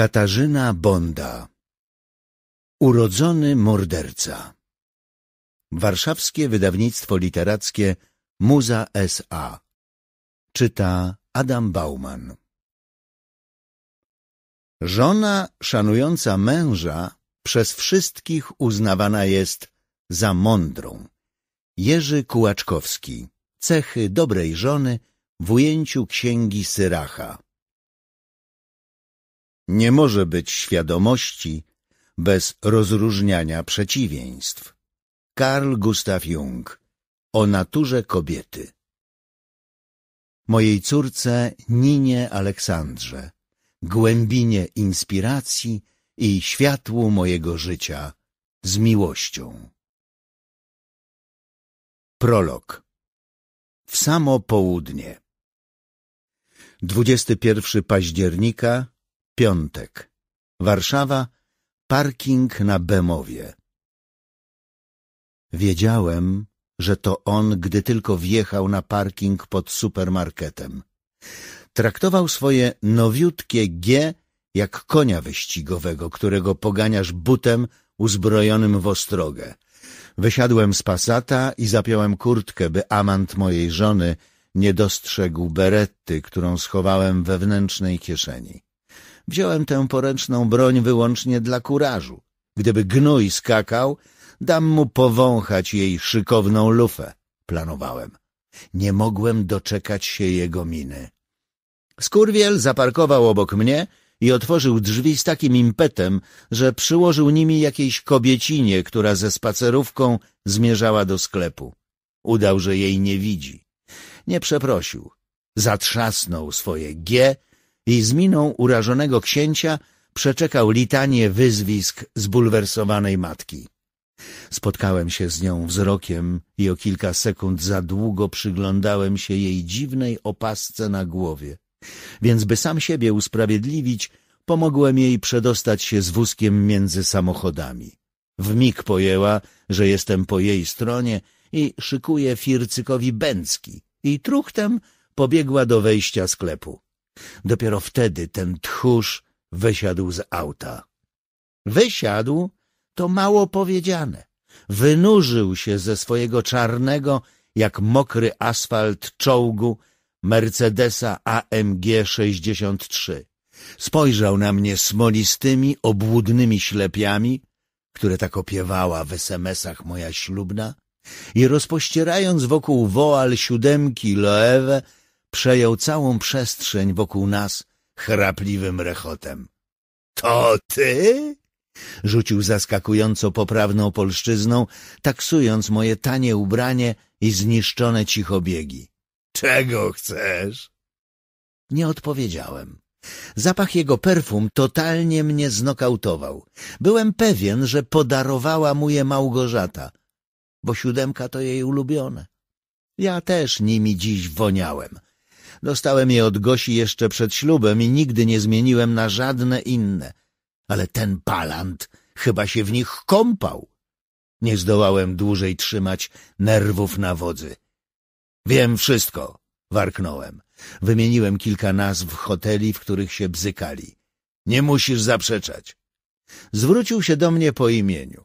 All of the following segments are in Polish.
Katarzyna Bonda Urodzony morderca Warszawskie wydawnictwo literackie Muza S.A. Czyta Adam Bauman Żona szanująca męża przez wszystkich uznawana jest za mądrą. Jerzy Kułaczkowski Cechy dobrej żony w ujęciu księgi Syracha nie może być świadomości bez rozróżniania przeciwieństw. Karl Gustav Jung o naturze kobiety. Mojej córce Ninie Aleksandrze, głębinie inspiracji i światłu mojego życia z miłością. Prolog W samo południe 21 października Piątek. Warszawa. Parking na Bemowie. Wiedziałem, że to on, gdy tylko wjechał na parking pod supermarketem. Traktował swoje nowiutkie G jak konia wyścigowego, którego poganiasz butem uzbrojonym w ostrogę. Wysiadłem z pasata i zapiąłem kurtkę, by amant mojej żony nie dostrzegł beretty, którą schowałem we wnętrznej kieszeni. Wziąłem tę poręczną broń wyłącznie dla kurażu. Gdyby gnój skakał, dam mu powąchać jej szykowną lufę, planowałem. Nie mogłem doczekać się jego miny. Skurwiel zaparkował obok mnie i otworzył drzwi z takim impetem, że przyłożył nimi jakiejś kobiecinie, która ze spacerówką zmierzała do sklepu. Udał, że jej nie widzi. Nie przeprosił. Zatrzasnął swoje G i z miną urażonego księcia przeczekał litanie wyzwisk zbulwersowanej matki. Spotkałem się z nią wzrokiem i o kilka sekund za długo przyglądałem się jej dziwnej opasce na głowie. Więc by sam siebie usprawiedliwić, pomogłem jej przedostać się z wózkiem między samochodami. W mig pojęła, że jestem po jej stronie i szykuję fircykowi bęcki i truchtem pobiegła do wejścia sklepu. Dopiero wtedy ten tchórz wysiadł z auta. Wysiadł to mało powiedziane. Wynurzył się ze swojego czarnego, jak mokry asfalt czołgu Mercedesa AMG 63. Spojrzał na mnie smolistymi, obłudnymi ślepiami, które tak opiewała w SMS-ach moja ślubna, i rozpościerając wokół woal siódemki Loewe, przejął całą przestrzeń wokół nas chrapliwym rechotem. — To ty? — rzucił zaskakująco poprawną polszczyzną, taksując moje tanie ubranie i zniszczone cichobiegi. — Czego chcesz? Nie odpowiedziałem. Zapach jego perfum totalnie mnie znokautował. Byłem pewien, że podarowała mu je Małgorzata, bo siódemka to jej ulubione. Ja też nimi dziś woniałem. Dostałem je od Gosi jeszcze przed ślubem i nigdy nie zmieniłem na żadne inne. Ale ten palant chyba się w nich kąpał. Nie zdołałem dłużej trzymać nerwów na wodzy. Wiem wszystko, warknąłem. Wymieniłem kilka nazw hoteli, w których się bzykali. Nie musisz zaprzeczać. Zwrócił się do mnie po imieniu.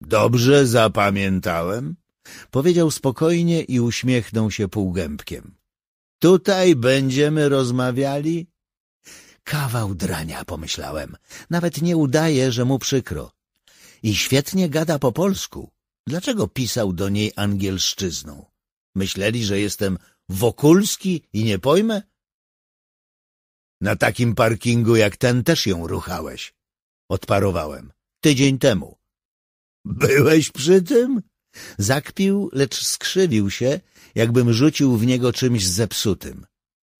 Dobrze zapamiętałem, powiedział spokojnie i uśmiechnął się półgębkiem. Tutaj będziemy rozmawiali? Kawał drania, pomyślałem. Nawet nie udaje, że mu przykro. I świetnie gada po polsku. Dlaczego pisał do niej angielszczyzną? Myśleli, że jestem Wokulski i nie pojmę? Na takim parkingu jak ten też ją ruchałeś. Odparowałem. Tydzień temu. Byłeś przy tym? Zakpił, lecz skrzywił się jakbym rzucił w niego czymś zepsutym.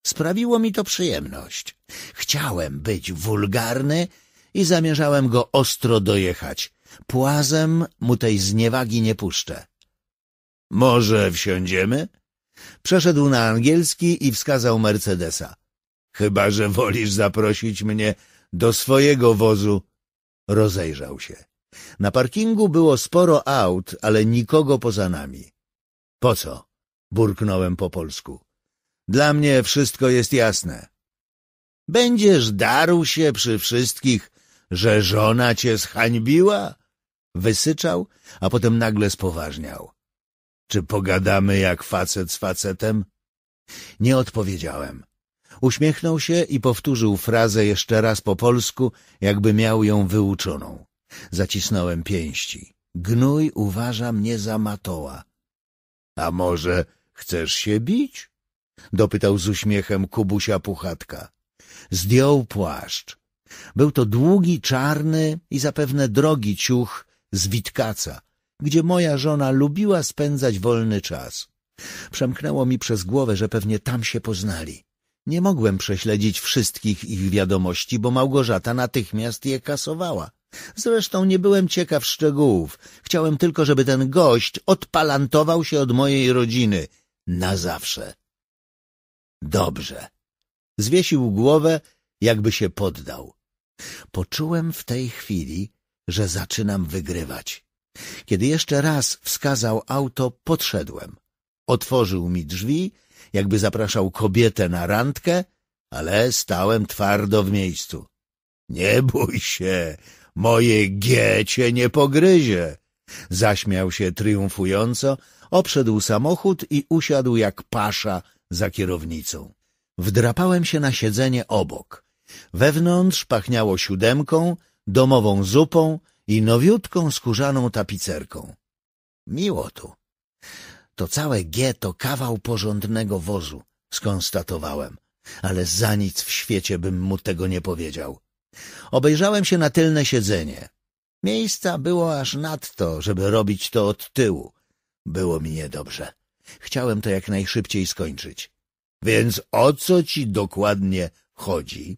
Sprawiło mi to przyjemność. Chciałem być wulgarny i zamierzałem go ostro dojechać. Płazem mu tej zniewagi nie puszczę. Może wsiądziemy? Przeszedł na angielski i wskazał Mercedesa. Chyba, że wolisz zaprosić mnie do swojego wozu. Rozejrzał się. Na parkingu było sporo aut, ale nikogo poza nami. Po co? burknąłem po polsku. Dla mnie wszystko jest jasne. Będziesz darł się przy wszystkich, że żona cię zhańbiła? Wysyczał, a potem nagle spoważniał. Czy pogadamy jak facet z facetem? Nie odpowiedziałem. Uśmiechnął się i powtórzył frazę jeszcze raz po polsku, jakby miał ją wyuczoną. Zacisnąłem pięści. Gnój uważa mnie za matoła. A może Chcesz się bić? Dopytał z uśmiechem Kubusia Puchatka. Zdjął płaszcz. Był to długi, czarny i zapewne drogi ciuch z Witkaca, gdzie moja żona lubiła spędzać wolny czas. Przemknęło mi przez głowę, że pewnie tam się poznali. Nie mogłem prześledzić wszystkich ich wiadomości, bo Małgorzata natychmiast je kasowała. Zresztą nie byłem ciekaw szczegółów. Chciałem tylko, żeby ten gość odpalantował się od mojej rodziny na zawsze. Dobrze. Zwiesił głowę, jakby się poddał. Poczułem w tej chwili, że zaczynam wygrywać. Kiedy jeszcze raz wskazał auto, podszedłem. Otworzył mi drzwi, jakby zapraszał kobietę na randkę, ale stałem twardo w miejscu. Nie bój się, moje G cię nie pogryzie. Zaśmiał się triumfująco, obszedł samochód i usiadł jak pasza za kierownicą. Wdrapałem się na siedzenie obok. Wewnątrz pachniało siódemką, domową zupą i nowiutką skórzaną tapicerką. Miło tu. To całe G to kawał porządnego wozu, skonstatowałem, ale za nic w świecie bym mu tego nie powiedział. Obejrzałem się na tylne siedzenie. Miejsca było aż nadto, żeby robić to od tyłu. Było mi niedobrze. Chciałem to jak najszybciej skończyć. Więc o co ci dokładnie chodzi?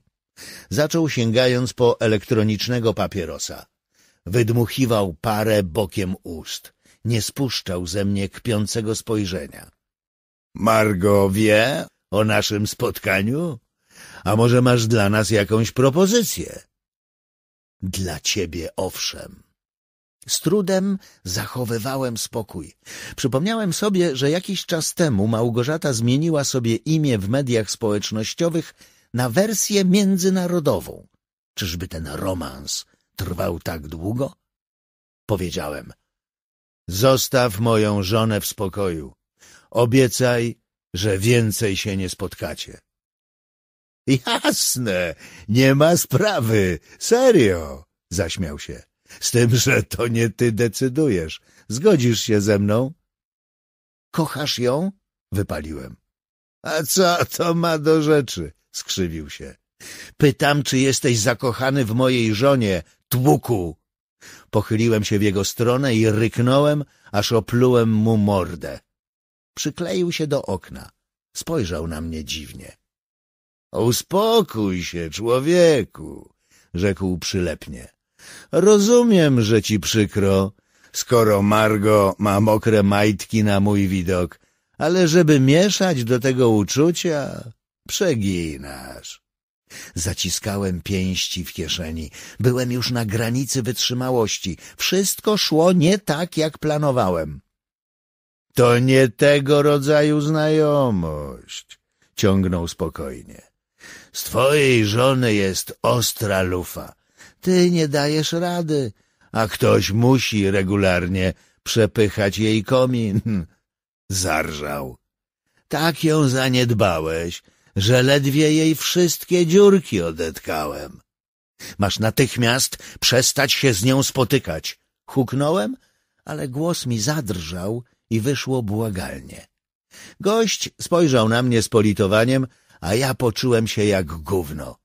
Zaczął sięgając po elektronicznego papierosa. Wydmuchiwał parę bokiem ust. Nie spuszczał ze mnie kpiącego spojrzenia. Margo wie o naszym spotkaniu? A może masz dla nas jakąś propozycję? Dla ciebie owszem. Z trudem zachowywałem spokój. Przypomniałem sobie, że jakiś czas temu Małgorzata zmieniła sobie imię w mediach społecznościowych na wersję międzynarodową. Czyżby ten romans trwał tak długo? Powiedziałem. Zostaw moją żonę w spokoju. Obiecaj, że więcej się nie spotkacie. Jasne, nie ma sprawy, serio, zaśmiał się. Z tym, że to nie ty decydujesz. Zgodzisz się ze mną? Kochasz ją? Wypaliłem. A co to ma do rzeczy? Skrzywił się. Pytam, czy jesteś zakochany w mojej żonie, tłuku. Pochyliłem się w jego stronę i ryknąłem, aż oplułem mu mordę. Przykleił się do okna. Spojrzał na mnie dziwnie. Uspokój się, człowieku, rzekł przylepnie. Rozumiem, że ci przykro, skoro Margo ma mokre majtki na mój widok, ale żeby mieszać do tego uczucia, przeginasz. Zaciskałem pięści w kieszeni. Byłem już na granicy wytrzymałości. Wszystko szło nie tak, jak planowałem. To nie tego rodzaju znajomość, ciągnął spokojnie. Z twojej żony jest ostra lufa. Ty nie dajesz rady, a ktoś musi regularnie przepychać jej komin. Zarżał. Tak ją zaniedbałeś, że ledwie jej wszystkie dziurki odetkałem. Masz natychmiast przestać się z nią spotykać. Huknąłem, ale głos mi zadrżał i wyszło błagalnie. Gość spojrzał na mnie z politowaniem, a ja poczułem się jak gówno.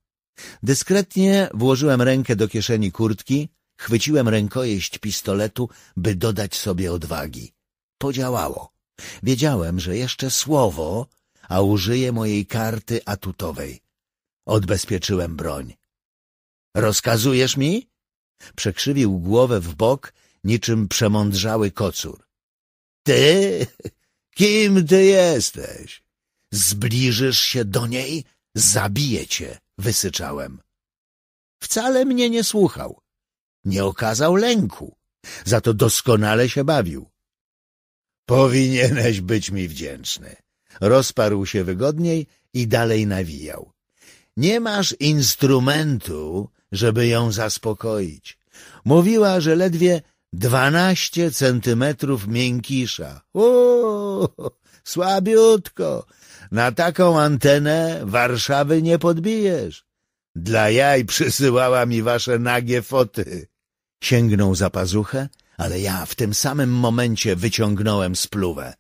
Dyskretnie włożyłem rękę do kieszeni kurtki, chwyciłem rękojeść pistoletu, by dodać sobie odwagi. Podziałało. Wiedziałem, że jeszcze słowo, a użyję mojej karty atutowej. Odbezpieczyłem broń. Rozkazujesz mi? Przekrzywił głowę w bok, niczym przemądrzały kocur. Ty? Kim ty jesteś? zbliżysz się do niej, zabiję cię, wysyczałem. Wcale mnie nie słuchał. Nie okazał lęku, za to doskonale się bawił. Powinieneś być mi wdzięczny. Rozparł się wygodniej i dalej nawijał. Nie masz instrumentu, żeby ją zaspokoić. Mówiła, że ledwie dwanaście centymetrów miękisza. O, słabiutko, na taką antenę Warszawy nie podbijesz. Dla jaj przysyłała mi wasze nagie foty. Sięgnął za pazuchę, ale ja w tym samym momencie wyciągnąłem spluwę.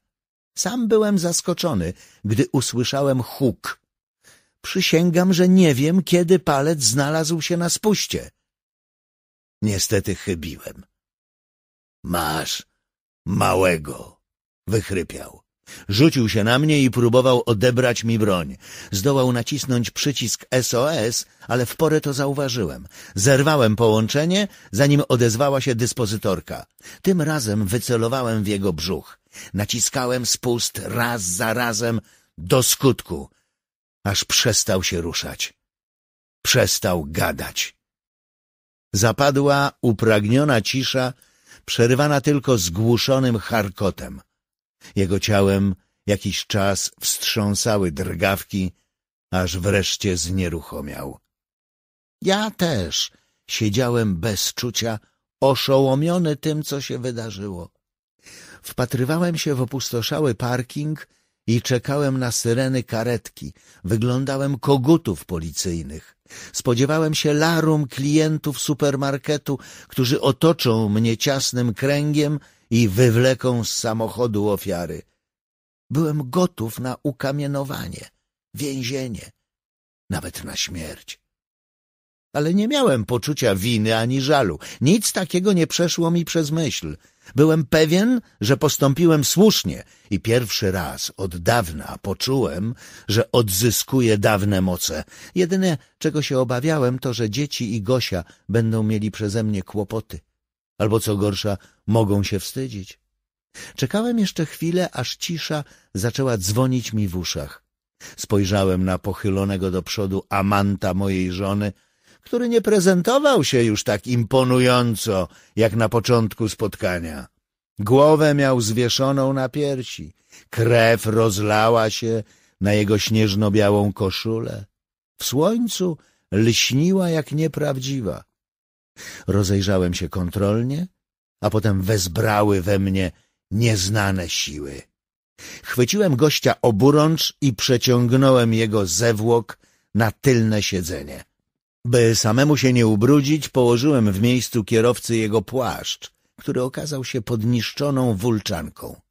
Sam byłem zaskoczony, gdy usłyszałem huk. Przysięgam, że nie wiem, kiedy palec znalazł się na spuście. Niestety chybiłem. Masz, małego, wychrypiał. Rzucił się na mnie i próbował odebrać mi broń. Zdołał nacisnąć przycisk SOS, ale w porę to zauważyłem. Zerwałem połączenie, zanim odezwała się dyspozytorka. Tym razem wycelowałem w jego brzuch. Naciskałem spust raz za razem do skutku, aż przestał się ruszać. Przestał gadać. Zapadła upragniona cisza, przerywana tylko zgłuszonym charkotem. Jego ciałem jakiś czas wstrząsały drgawki, aż wreszcie znieruchomiał. Ja też siedziałem bez czucia, oszołomiony tym, co się wydarzyło. Wpatrywałem się w opustoszały parking i czekałem na syreny karetki. Wyglądałem kogutów policyjnych. Spodziewałem się larum klientów supermarketu, którzy otoczą mnie ciasnym kręgiem i wywleką z samochodu ofiary. Byłem gotów na ukamienowanie, więzienie, nawet na śmierć. Ale nie miałem poczucia winy ani żalu. Nic takiego nie przeszło mi przez myśl. Byłem pewien, że postąpiłem słusznie i pierwszy raz od dawna poczułem, że odzyskuję dawne moce. Jedyne, czego się obawiałem, to, że dzieci i Gosia będą mieli przeze mnie kłopoty. Albo co gorsza, Mogą się wstydzić. Czekałem jeszcze chwilę, aż cisza zaczęła dzwonić mi w uszach. Spojrzałem na pochylonego do przodu amanta mojej żony, który nie prezentował się już tak imponująco, jak na początku spotkania. Głowę miał zwieszoną na piersi. Krew rozlała się na jego śnieżno-białą koszulę. W słońcu lśniła jak nieprawdziwa. Rozejrzałem się kontrolnie a potem wezbrały we mnie nieznane siły. Chwyciłem gościa oburącz i przeciągnąłem jego zewłok na tylne siedzenie. By samemu się nie ubrudzić, położyłem w miejscu kierowcy jego płaszcz, który okazał się podniszczoną wulczanką.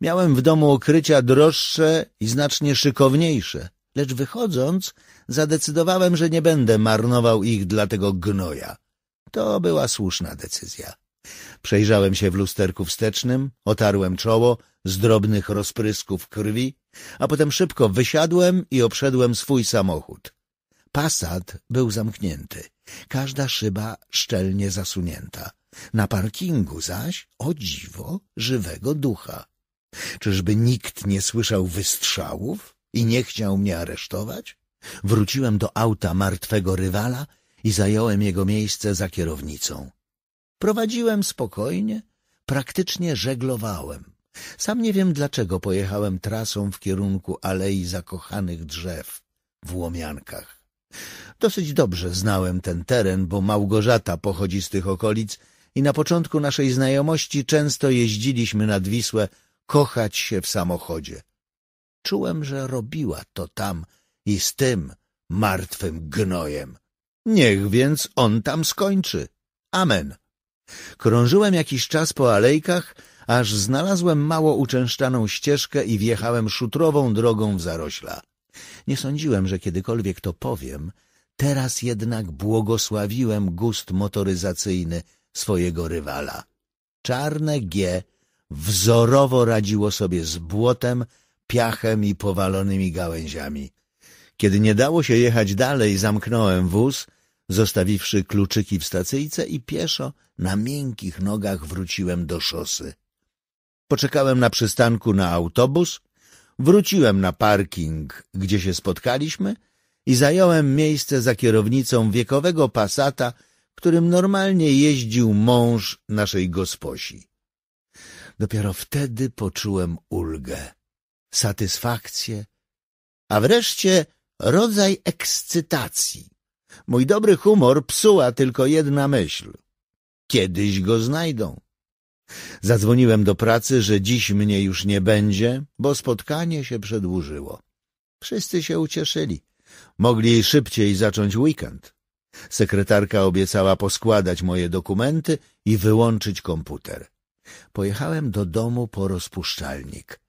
Miałem w domu okrycia droższe i znacznie szykowniejsze, lecz wychodząc zadecydowałem, że nie będę marnował ich dla tego gnoja. To była słuszna decyzja. Przejrzałem się w lusterku wstecznym, otarłem czoło z drobnych rozprysków krwi, a potem szybko wysiadłem i obszedłem swój samochód. Passat był zamknięty, każda szyba szczelnie zasunięta. Na parkingu zaś, o dziwo, żywego ducha. Czyżby nikt nie słyszał wystrzałów i nie chciał mnie aresztować? Wróciłem do auta martwego rywala i zająłem jego miejsce za kierownicą. Prowadziłem spokojnie, praktycznie żeglowałem. Sam nie wiem, dlaczego pojechałem trasą w kierunku Alei Zakochanych Drzew w Łomiankach. Dosyć dobrze znałem ten teren, bo Małgorzata pochodzi z tych okolic i na początku naszej znajomości często jeździliśmy nad Wisłę kochać się w samochodzie. Czułem, że robiła to tam i z tym martwym gnojem. Niech więc on tam skończy. Amen. Krążyłem jakiś czas po alejkach, aż znalazłem mało uczęszczaną ścieżkę i wjechałem szutrową drogą w zarośla. Nie sądziłem, że kiedykolwiek to powiem, teraz jednak błogosławiłem gust motoryzacyjny swojego rywala. Czarne G wzorowo radziło sobie z błotem, piachem i powalonymi gałęziami. Kiedy nie dało się jechać dalej, zamknąłem wóz – Zostawiwszy kluczyki w stacyjce i pieszo, na miękkich nogach wróciłem do szosy. Poczekałem na przystanku na autobus, wróciłem na parking, gdzie się spotkaliśmy i zająłem miejsce za kierownicą wiekowego pasata, którym normalnie jeździł mąż naszej gosposi. Dopiero wtedy poczułem ulgę, satysfakcję, a wreszcie rodzaj ekscytacji. Mój dobry humor psuła tylko jedna myśl. Kiedyś go znajdą. Zadzwoniłem do pracy, że dziś mnie już nie będzie, bo spotkanie się przedłużyło. Wszyscy się ucieszyli. Mogli szybciej zacząć weekend. Sekretarka obiecała poskładać moje dokumenty i wyłączyć komputer. Pojechałem do domu po rozpuszczalnik.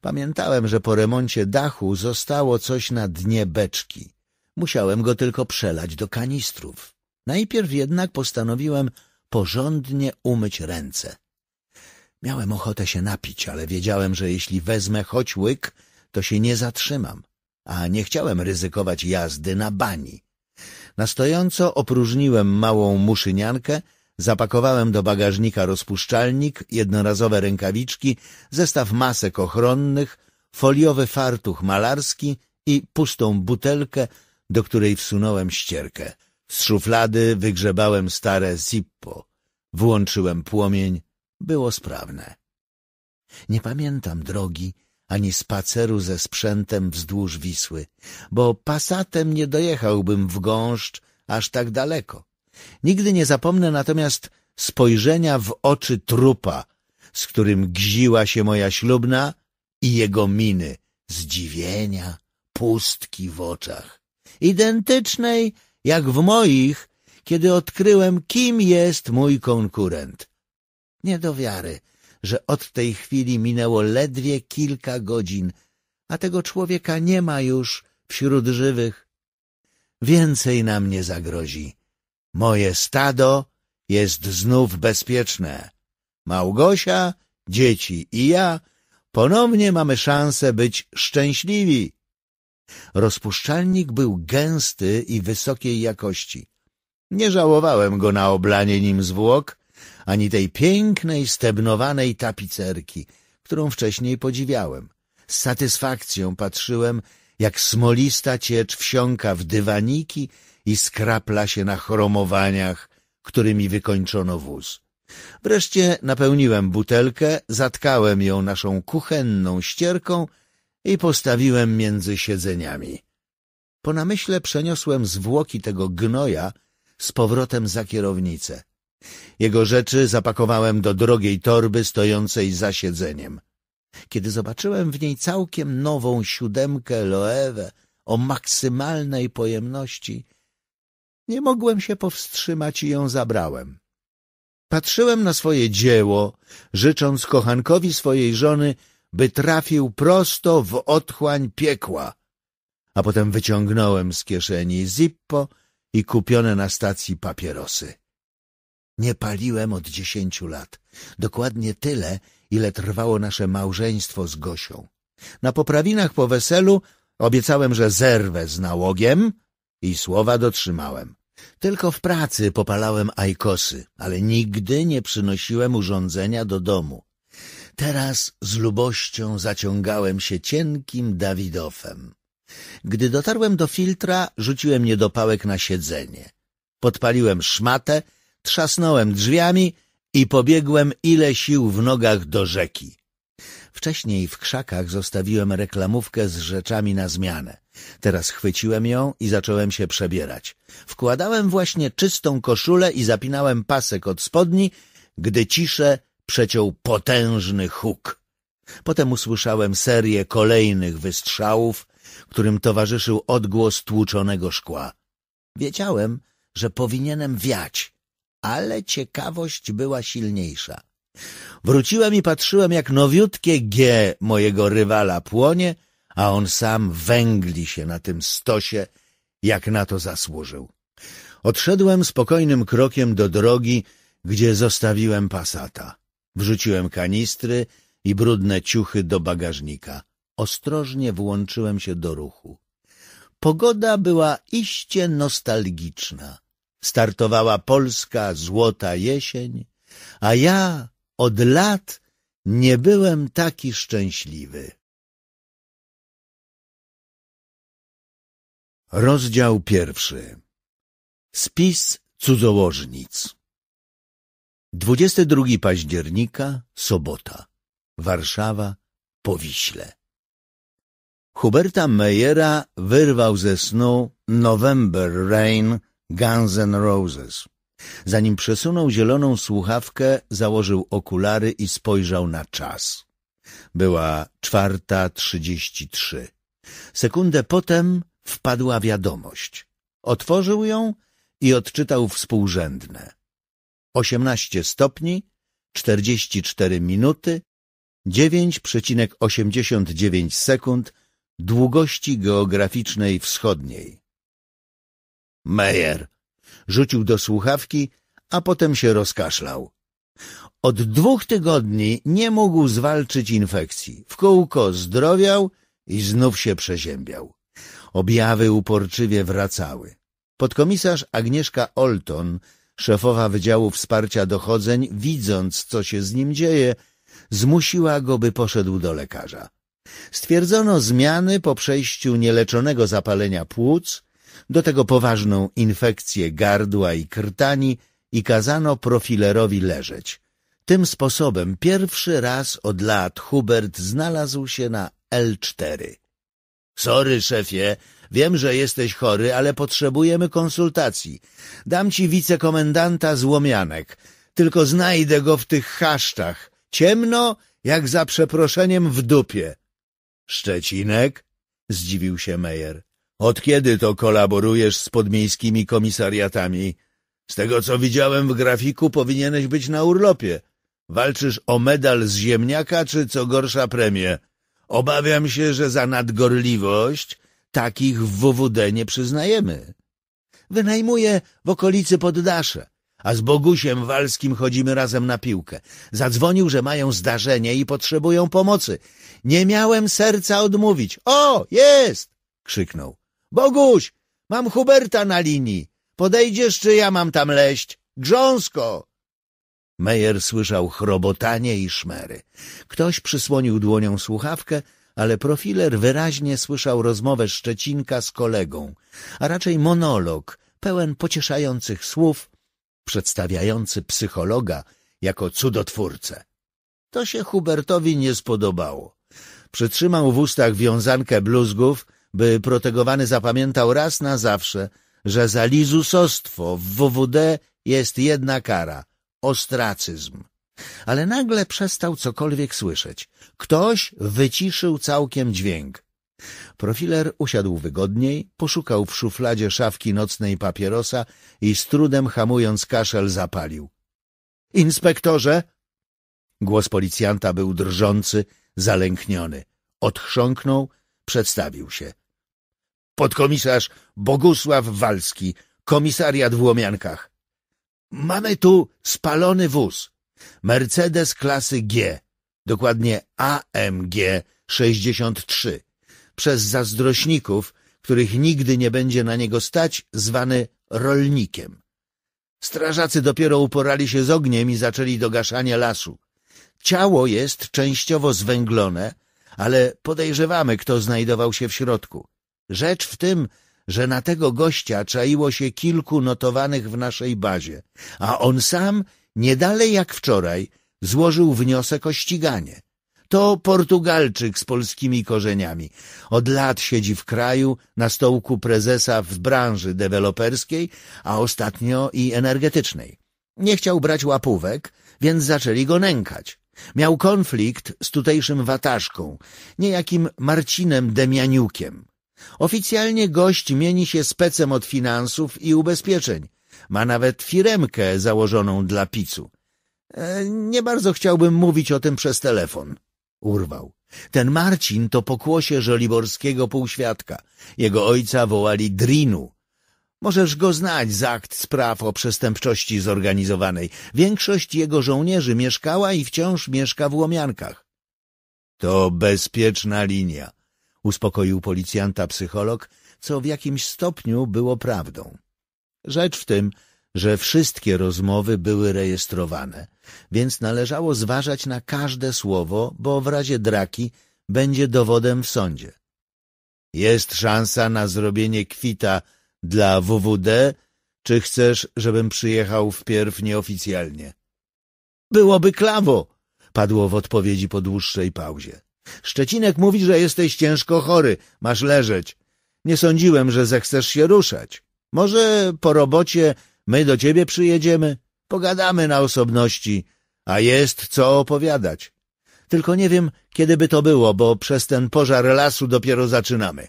Pamiętałem, że po remoncie dachu zostało coś na dnie beczki. Musiałem go tylko przelać do kanistrów. Najpierw jednak postanowiłem porządnie umyć ręce. Miałem ochotę się napić, ale wiedziałem, że jeśli wezmę choć łyk, to się nie zatrzymam, a nie chciałem ryzykować jazdy na bani. Na stojąco opróżniłem małą muszyniankę, zapakowałem do bagażnika rozpuszczalnik, jednorazowe rękawiczki, zestaw masek ochronnych, foliowy fartuch malarski i pustą butelkę do której wsunąłem ścierkę. Z szuflady wygrzebałem stare zippo. Włączyłem płomień. Było sprawne. Nie pamiętam drogi ani spaceru ze sprzętem wzdłuż Wisły, bo pasatem nie dojechałbym w gąszcz aż tak daleko. Nigdy nie zapomnę natomiast spojrzenia w oczy trupa, z którym gziła się moja ślubna i jego miny, zdziwienia, pustki w oczach identycznej jak w moich, kiedy odkryłem, kim jest mój konkurent. Nie do wiary, że od tej chwili minęło ledwie kilka godzin, a tego człowieka nie ma już wśród żywych. Więcej nam nie zagrozi. Moje stado jest znów bezpieczne. Małgosia, dzieci i ja ponownie mamy szansę być szczęśliwi. Rozpuszczalnik był gęsty i wysokiej jakości. Nie żałowałem go na oblanie nim zwłok, ani tej pięknej, stebnowanej tapicerki, którą wcześniej podziwiałem. Z satysfakcją patrzyłem, jak smolista ciecz wsiąka w dywaniki i skrapla się na chromowaniach, którymi wykończono wóz. Wreszcie napełniłem butelkę, zatkałem ją naszą kuchenną ścierką i postawiłem między siedzeniami. Po namyśle przeniosłem zwłoki tego gnoja z powrotem za kierownicę. Jego rzeczy zapakowałem do drogiej torby stojącej za siedzeniem. Kiedy zobaczyłem w niej całkiem nową siódemkę Loewę o maksymalnej pojemności, nie mogłem się powstrzymać i ją zabrałem. Patrzyłem na swoje dzieło, życząc kochankowi swojej żony by trafił prosto w otchłań piekła. A potem wyciągnąłem z kieszeni zippo i kupione na stacji papierosy. Nie paliłem od dziesięciu lat. Dokładnie tyle, ile trwało nasze małżeństwo z Gosią. Na poprawinach po weselu obiecałem, że zerwę z nałogiem i słowa dotrzymałem. Tylko w pracy popalałem ajkosy, ale nigdy nie przynosiłem urządzenia do domu. Teraz z lubością zaciągałem się cienkim Dawidowem. Gdy dotarłem do filtra, rzuciłem niedopałek na siedzenie. Podpaliłem szmatę, trzasnąłem drzwiami i pobiegłem ile sił w nogach do rzeki. Wcześniej w krzakach zostawiłem reklamówkę z rzeczami na zmianę. Teraz chwyciłem ją i zacząłem się przebierać. Wkładałem właśnie czystą koszulę i zapinałem pasek od spodni, gdy ciszę przeciął potężny huk. Potem usłyszałem serię kolejnych wystrzałów, którym towarzyszył odgłos tłuczonego szkła. Wiedziałem, że powinienem wiać, ale ciekawość była silniejsza. Wróciłem i patrzyłem, jak nowiutkie G mojego rywala płonie, a on sam węgli się na tym stosie, jak na to zasłużył. Odszedłem spokojnym krokiem do drogi, gdzie zostawiłem pasata. Wrzuciłem kanistry i brudne ciuchy do bagażnika. Ostrożnie włączyłem się do ruchu. Pogoda była iście nostalgiczna. Startowała polska złota jesień, a ja od lat nie byłem taki szczęśliwy. Rozdział pierwszy Spis cudzołożnic 22 października, sobota. Warszawa, Powiśle. Huberta Meyera wyrwał ze snu November Rain Guns N' Roses. Zanim przesunął zieloną słuchawkę, założył okulary i spojrzał na czas. Była czwarta trzydzieści trzy. Sekundę potem wpadła wiadomość. Otworzył ją i odczytał współrzędne. 18 stopni, 44 minuty, 9,89 sekund długości geograficznej wschodniej. Meyer rzucił do słuchawki, a potem się rozkaszlał. Od dwóch tygodni nie mógł zwalczyć infekcji. W kółko zdrowiał i znów się przeziębiał. Objawy uporczywie wracały. Podkomisarz Agnieszka Olton Szefowa Wydziału Wsparcia Dochodzeń, widząc, co się z nim dzieje, zmusiła go, by poszedł do lekarza. Stwierdzono zmiany po przejściu nieleczonego zapalenia płuc, do tego poważną infekcję gardła i krtani i kazano profilerowi leżeć. Tym sposobem pierwszy raz od lat Hubert znalazł się na L4. — Sorry, szefie, Wiem, że jesteś chory, ale potrzebujemy konsultacji. Dam ci wicekomendanta z Łomianek. Tylko znajdę go w tych chaszczach. Ciemno, jak za przeproszeniem w dupie. Szczecinek? Zdziwił się Meyer. Od kiedy to kolaborujesz z podmiejskimi komisariatami? Z tego, co widziałem w grafiku, powinieneś być na urlopie. Walczysz o medal z ziemniaka, czy co gorsza premię? Obawiam się, że za nadgorliwość Takich w WWD nie przyznajemy. Wynajmuję w okolicy poddasze, a z Bogusiem Walskim chodzimy razem na piłkę. Zadzwonił, że mają zdarzenie i potrzebują pomocy. Nie miałem serca odmówić. O, jest! krzyknął. Boguś, mam Huberta na linii. Podejdziesz, czy ja mam tam leść? Grząsko! Meyer słyszał chrobotanie i szmery. Ktoś przysłonił dłonią słuchawkę, ale profiler wyraźnie słyszał rozmowę Szczecinka z kolegą, a raczej monolog pełen pocieszających słów, przedstawiający psychologa jako cudotwórcę. To się Hubertowi nie spodobało. Przytrzymał w ustach wiązankę bluzgów, by protegowany zapamiętał raz na zawsze, że za lizusostwo w WWD jest jedna kara – ostracyzm ale nagle przestał cokolwiek słyszeć. Ktoś wyciszył całkiem dźwięk. Profiler usiadł wygodniej, poszukał w szufladzie szafki nocnej papierosa i z trudem hamując kaszel zapalił. — Inspektorze! Głos policjanta był drżący, zalękniony. Odchrząknął, przedstawił się. — Podkomisarz Bogusław Walski, komisariat w Łomiankach. — Mamy tu spalony wóz. Mercedes klasy G, dokładnie AMG 63, przez zazdrośników, których nigdy nie będzie na niego stać, zwany rolnikiem. Strażacy dopiero uporali się z ogniem i zaczęli dogaszanie lasu. Ciało jest częściowo zwęglone, ale podejrzewamy, kto znajdował się w środku. Rzecz w tym, że na tego gościa czaiło się kilku notowanych w naszej bazie, a on sam nie dalej jak wczoraj złożył wniosek o ściganie. To Portugalczyk z polskimi korzeniami. Od lat siedzi w kraju na stołku prezesa w branży deweloperskiej, a ostatnio i energetycznej. Nie chciał brać łapówek, więc zaczęli go nękać. Miał konflikt z tutejszym wataszką, niejakim Marcinem Demianiukiem. Oficjalnie gość mieni się specem od finansów i ubezpieczeń, ma nawet firemkę założoną dla picu. E, nie bardzo chciałbym mówić o tym przez telefon. Urwał. Ten Marcin to pokłosie żoliborskiego półświadka. Jego ojca wołali Drinu. Możesz go znać z akt spraw o przestępczości zorganizowanej. Większość jego żołnierzy mieszkała i wciąż mieszka w Łomiankach. To bezpieczna linia, uspokoił policjanta psycholog, co w jakimś stopniu było prawdą. Rzecz w tym, że wszystkie rozmowy były rejestrowane, więc należało zważać na każde słowo, bo w razie draki będzie dowodem w sądzie. Jest szansa na zrobienie kwita dla WWD, czy chcesz, żebym przyjechał wpierw nieoficjalnie? Byłoby klawo, padło w odpowiedzi po dłuższej pauzie. Szczecinek mówi, że jesteś ciężko chory, masz leżeć. Nie sądziłem, że zechcesz się ruszać. Może po robocie my do ciebie przyjedziemy? Pogadamy na osobności, a jest co opowiadać. Tylko nie wiem, kiedy by to było, bo przez ten pożar lasu dopiero zaczynamy.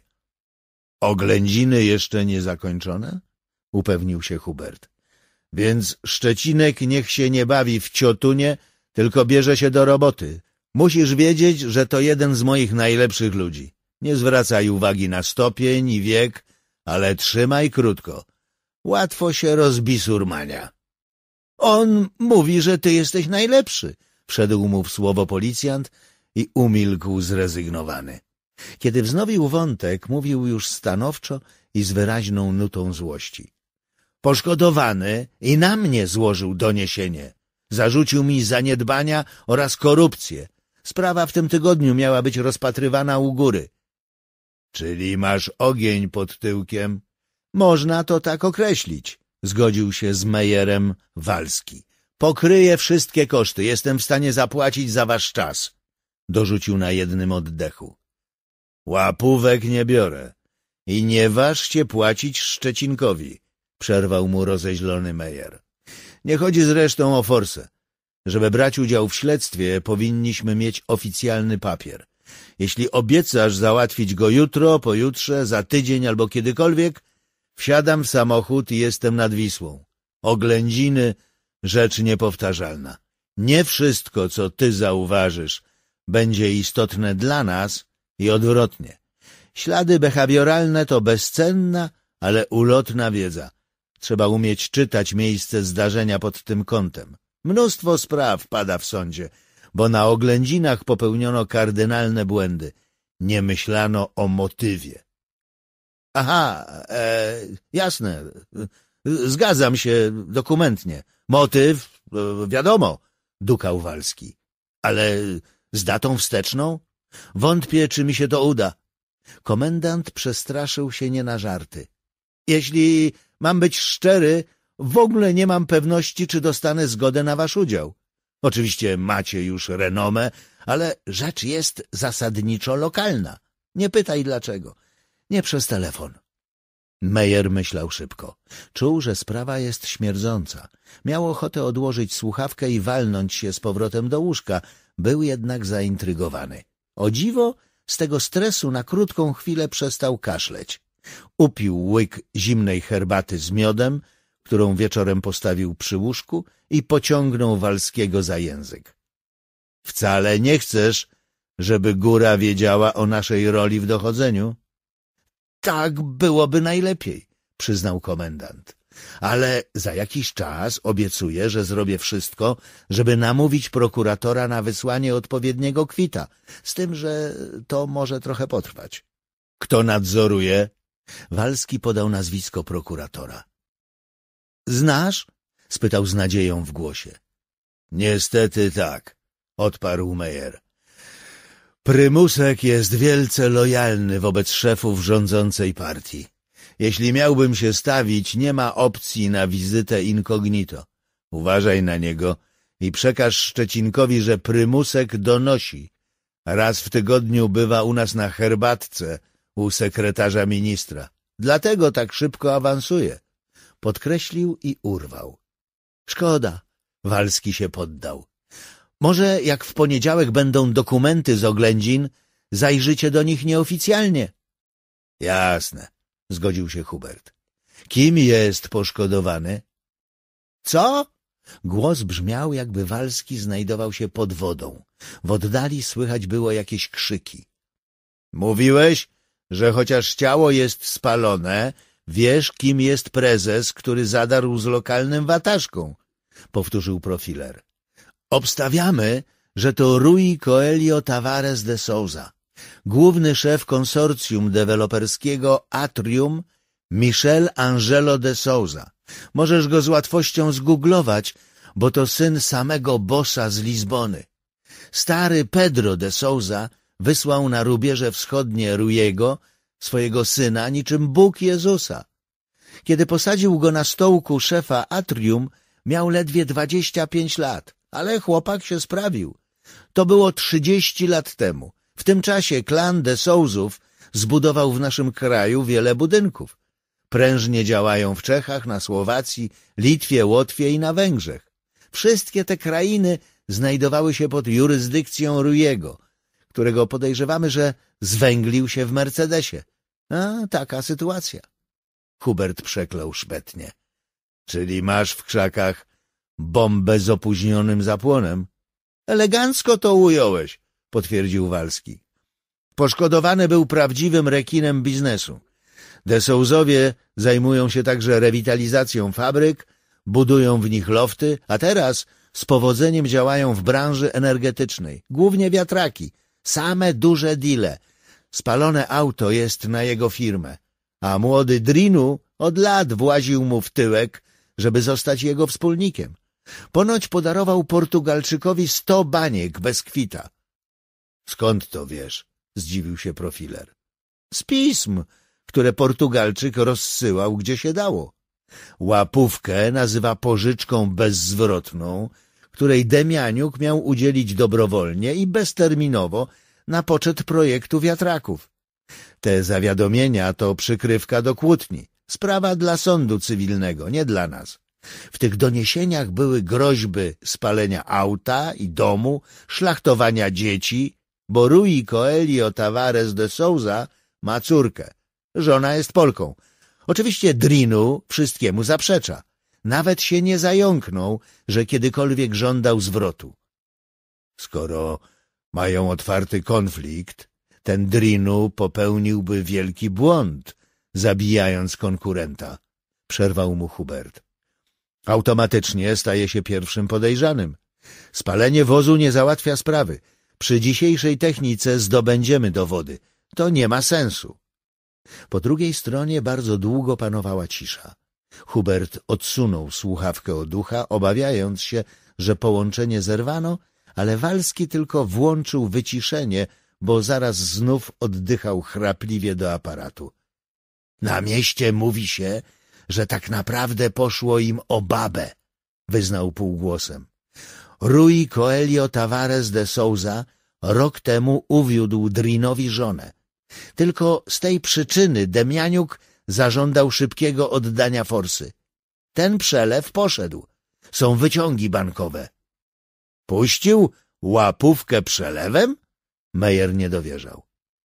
Oględziny jeszcze nie zakończone? Upewnił się Hubert. Więc Szczecinek niech się nie bawi w ciotunie, tylko bierze się do roboty. Musisz wiedzieć, że to jeden z moich najlepszych ludzi. Nie zwracaj uwagi na stopień i wiek, ale trzymaj krótko. Łatwo się rozbisurmania. On mówi, że ty jesteś najlepszy, wszedł mu w słowo policjant i umilkł zrezygnowany. Kiedy wznowił wątek, mówił już stanowczo i z wyraźną nutą złości. Poszkodowany i na mnie złożył doniesienie. Zarzucił mi zaniedbania oraz korupcję. Sprawa w tym tygodniu miała być rozpatrywana u góry. Czyli masz ogień pod tyłkiem? Można to tak określić, zgodził się z Mejerem Walski. Pokryję wszystkie koszty, jestem w stanie zapłacić za wasz czas, dorzucił na jednym oddechu. Łapówek nie biorę i nie ważcie płacić Szczecinkowi, przerwał mu rozeźlony Mejer. Nie chodzi zresztą o forsę. Żeby brać udział w śledztwie, powinniśmy mieć oficjalny papier. Jeśli obiecasz załatwić go jutro, pojutrze, za tydzień albo kiedykolwiek, wsiadam w samochód i jestem nad Wisłą. Oględziny, rzecz niepowtarzalna. Nie wszystko, co ty zauważysz, będzie istotne dla nas i odwrotnie. Ślady behawioralne to bezcenna, ale ulotna wiedza. Trzeba umieć czytać miejsce zdarzenia pod tym kątem. Mnóstwo spraw pada w sądzie bo na oględzinach popełniono kardynalne błędy. Nie myślano o motywie. Aha, e, jasne, zgadzam się dokumentnie. Motyw, e, wiadomo, dukał Walski. Ale z datą wsteczną? Wątpię, czy mi się to uda. Komendant przestraszył się nie na żarty. Jeśli mam być szczery, w ogóle nie mam pewności, czy dostanę zgodę na wasz udział. Oczywiście macie już renomę, ale rzecz jest zasadniczo lokalna. Nie pytaj dlaczego. Nie przez telefon. Meyer myślał szybko. Czuł, że sprawa jest śmierdząca. Miał ochotę odłożyć słuchawkę i walnąć się z powrotem do łóżka. Był jednak zaintrygowany. O dziwo, z tego stresu na krótką chwilę przestał kaszleć. Upił łyk zimnej herbaty z miodem, którą wieczorem postawił przy łóżku i pociągnął Walskiego za język. — Wcale nie chcesz, żeby góra wiedziała o naszej roli w dochodzeniu? — Tak byłoby najlepiej — przyznał komendant. — Ale za jakiś czas obiecuję, że zrobię wszystko, żeby namówić prokuratora na wysłanie odpowiedniego kwita, z tym, że to może trochę potrwać. — Kto nadzoruje? Walski podał nazwisko prokuratora. Znasz? spytał z nadzieją w głosie. Niestety tak, odparł Meyer. Prymusek jest wielce lojalny wobec szefów rządzącej partii. Jeśli miałbym się stawić, nie ma opcji na wizytę incognito. Uważaj na niego i przekaż Szczecinkowi, że Prymusek donosi. Raz w tygodniu bywa u nas na herbatce u sekretarza ministra. Dlatego tak szybko awansuje podkreślił i urwał. Szkoda, Walski się poddał. Może jak w poniedziałek będą dokumenty z oględzin, zajrzycie do nich nieoficjalnie. Jasne, zgodził się Hubert. Kim jest poszkodowany? Co? Głos brzmiał, jakby Walski znajdował się pod wodą. W oddali słychać było jakieś krzyki. Mówiłeś, że chociaż ciało jest spalone, Wiesz, kim jest prezes, który zadarł z lokalnym wataszką, powtórzył profiler. Obstawiamy, że to Rui Coelho Tavares de Souza, główny szef konsorcjum deweloperskiego Atrium Michel Angelo de Souza. Możesz go z łatwością zgooglować, bo to syn samego bossa z Lizbony. Stary Pedro de Souza wysłał na rubieże wschodnie Rujego swojego syna niczym Bóg Jezusa. Kiedy posadził go na stołku szefa atrium, miał ledwie dwadzieścia pięć lat, ale chłopak się sprawił. To było trzydzieści lat temu. W tym czasie klan de Souzów zbudował w naszym kraju wiele budynków. Prężnie działają w Czechach, na Słowacji, Litwie, Łotwie i na Węgrzech. Wszystkie te krainy znajdowały się pod jurysdykcją Rujego, którego podejrzewamy, że zwęglił się w Mercedesie. A taka sytuacja. Hubert przeklął szpetnie. Czyli masz w krzakach bombę z opóźnionym zapłonem? Elegancko to ująłeś, potwierdził Walski. Poszkodowany był prawdziwym rekinem biznesu. Desouzowie zajmują się także rewitalizacją fabryk, budują w nich lofty, a teraz z powodzeniem działają w branży energetycznej, głównie wiatraki, same duże dile – Spalone auto jest na jego firmę, a młody Drinu od lat właził mu w tyłek, żeby zostać jego wspólnikiem. Ponoć podarował Portugalczykowi sto baniek bez kwita. — Skąd to wiesz? — zdziwił się profiler. — Z pism, które Portugalczyk rozsyłał, gdzie się dało. Łapówkę nazywa pożyczką bezzwrotną, której Demianiuk miał udzielić dobrowolnie i bezterminowo na poczet projektu wiatraków. Te zawiadomienia to przykrywka do kłótni. Sprawa dla sądu cywilnego, nie dla nas. W tych doniesieniach były groźby spalenia auta i domu, szlachtowania dzieci, bo Rui Coelho Tavares de Souza ma córkę. Żona jest Polką. Oczywiście Drinu wszystkiemu zaprzecza. Nawet się nie zająknął, że kiedykolwiek żądał zwrotu. Skoro mają otwarty konflikt. Ten Drinu popełniłby wielki błąd, zabijając konkurenta, przerwał mu Hubert. Automatycznie staje się pierwszym podejrzanym. Spalenie wozu nie załatwia sprawy. Przy dzisiejszej technice zdobędziemy dowody. To nie ma sensu. Po drugiej stronie bardzo długo panowała cisza. Hubert odsunął słuchawkę od ducha, obawiając się, że połączenie zerwano ale Walski tylko włączył wyciszenie, bo zaraz znów oddychał chrapliwie do aparatu. Na mieście mówi się, że tak naprawdę poszło im o babę, wyznał półgłosem. Rui Coelho Tavares de Souza rok temu uwiódł Drinowi żonę. Tylko z tej przyczyny Demianiuk zażądał szybkiego oddania forsy. Ten przelew poszedł. Są wyciągi bankowe. Puścił łapówkę przelewem? Meyer nie dowierzał.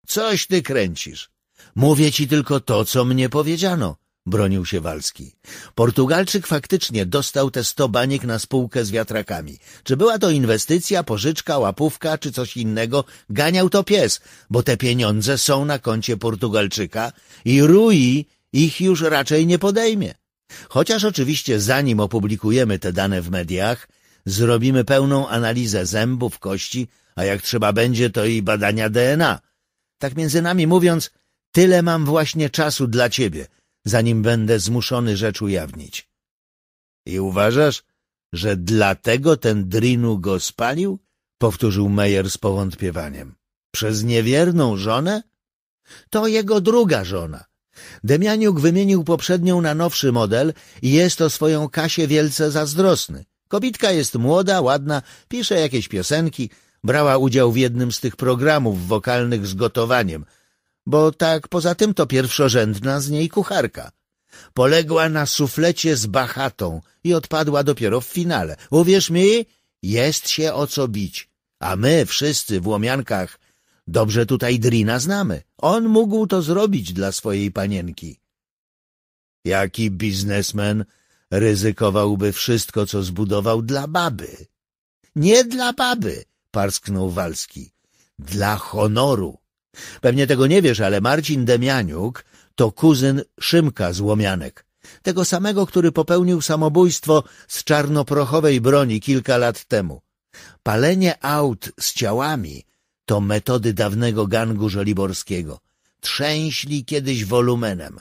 Coś ty kręcisz. Mówię ci tylko to, co mnie powiedziano, bronił się Walski. Portugalczyk faktycznie dostał te sto baniek na spółkę z wiatrakami. Czy była to inwestycja, pożyczka, łapówka czy coś innego, ganiał to pies, bo te pieniądze są na koncie Portugalczyka i Rui ich już raczej nie podejmie. Chociaż oczywiście zanim opublikujemy te dane w mediach, Zrobimy pełną analizę zębów, kości, a jak trzeba będzie, to i badania DNA. Tak między nami mówiąc, tyle mam właśnie czasu dla ciebie, zanim będę zmuszony rzecz ujawnić. I uważasz, że dlatego ten Drinu go spalił? Powtórzył Meyer z powątpiewaniem. Przez niewierną żonę? To jego druga żona. Demianiuk wymienił poprzednią na nowszy model i jest o swoją Kasię wielce zazdrosny. Kobitka jest młoda, ładna, pisze jakieś piosenki, brała udział w jednym z tych programów wokalnych z gotowaniem, bo tak poza tym to pierwszorzędna z niej kucharka. Poległa na suflecie z bachatą i odpadła dopiero w finale. Uwierz mi, jest się o co bić. A my wszyscy w Łomiankach dobrze tutaj Drina znamy. On mógł to zrobić dla swojej panienki. Jaki biznesmen ryzykowałby wszystko, co zbudował dla baby. Nie dla baby, parsknął Walski. Dla honoru. Pewnie tego nie wiesz, ale Marcin Demianiuk to kuzyn Szymka Złomianek, tego samego, który popełnił samobójstwo z czarnoprochowej broni kilka lat temu. Palenie aut z ciałami to metody dawnego gangu żoliborskiego. Trzęśli kiedyś wolumenem.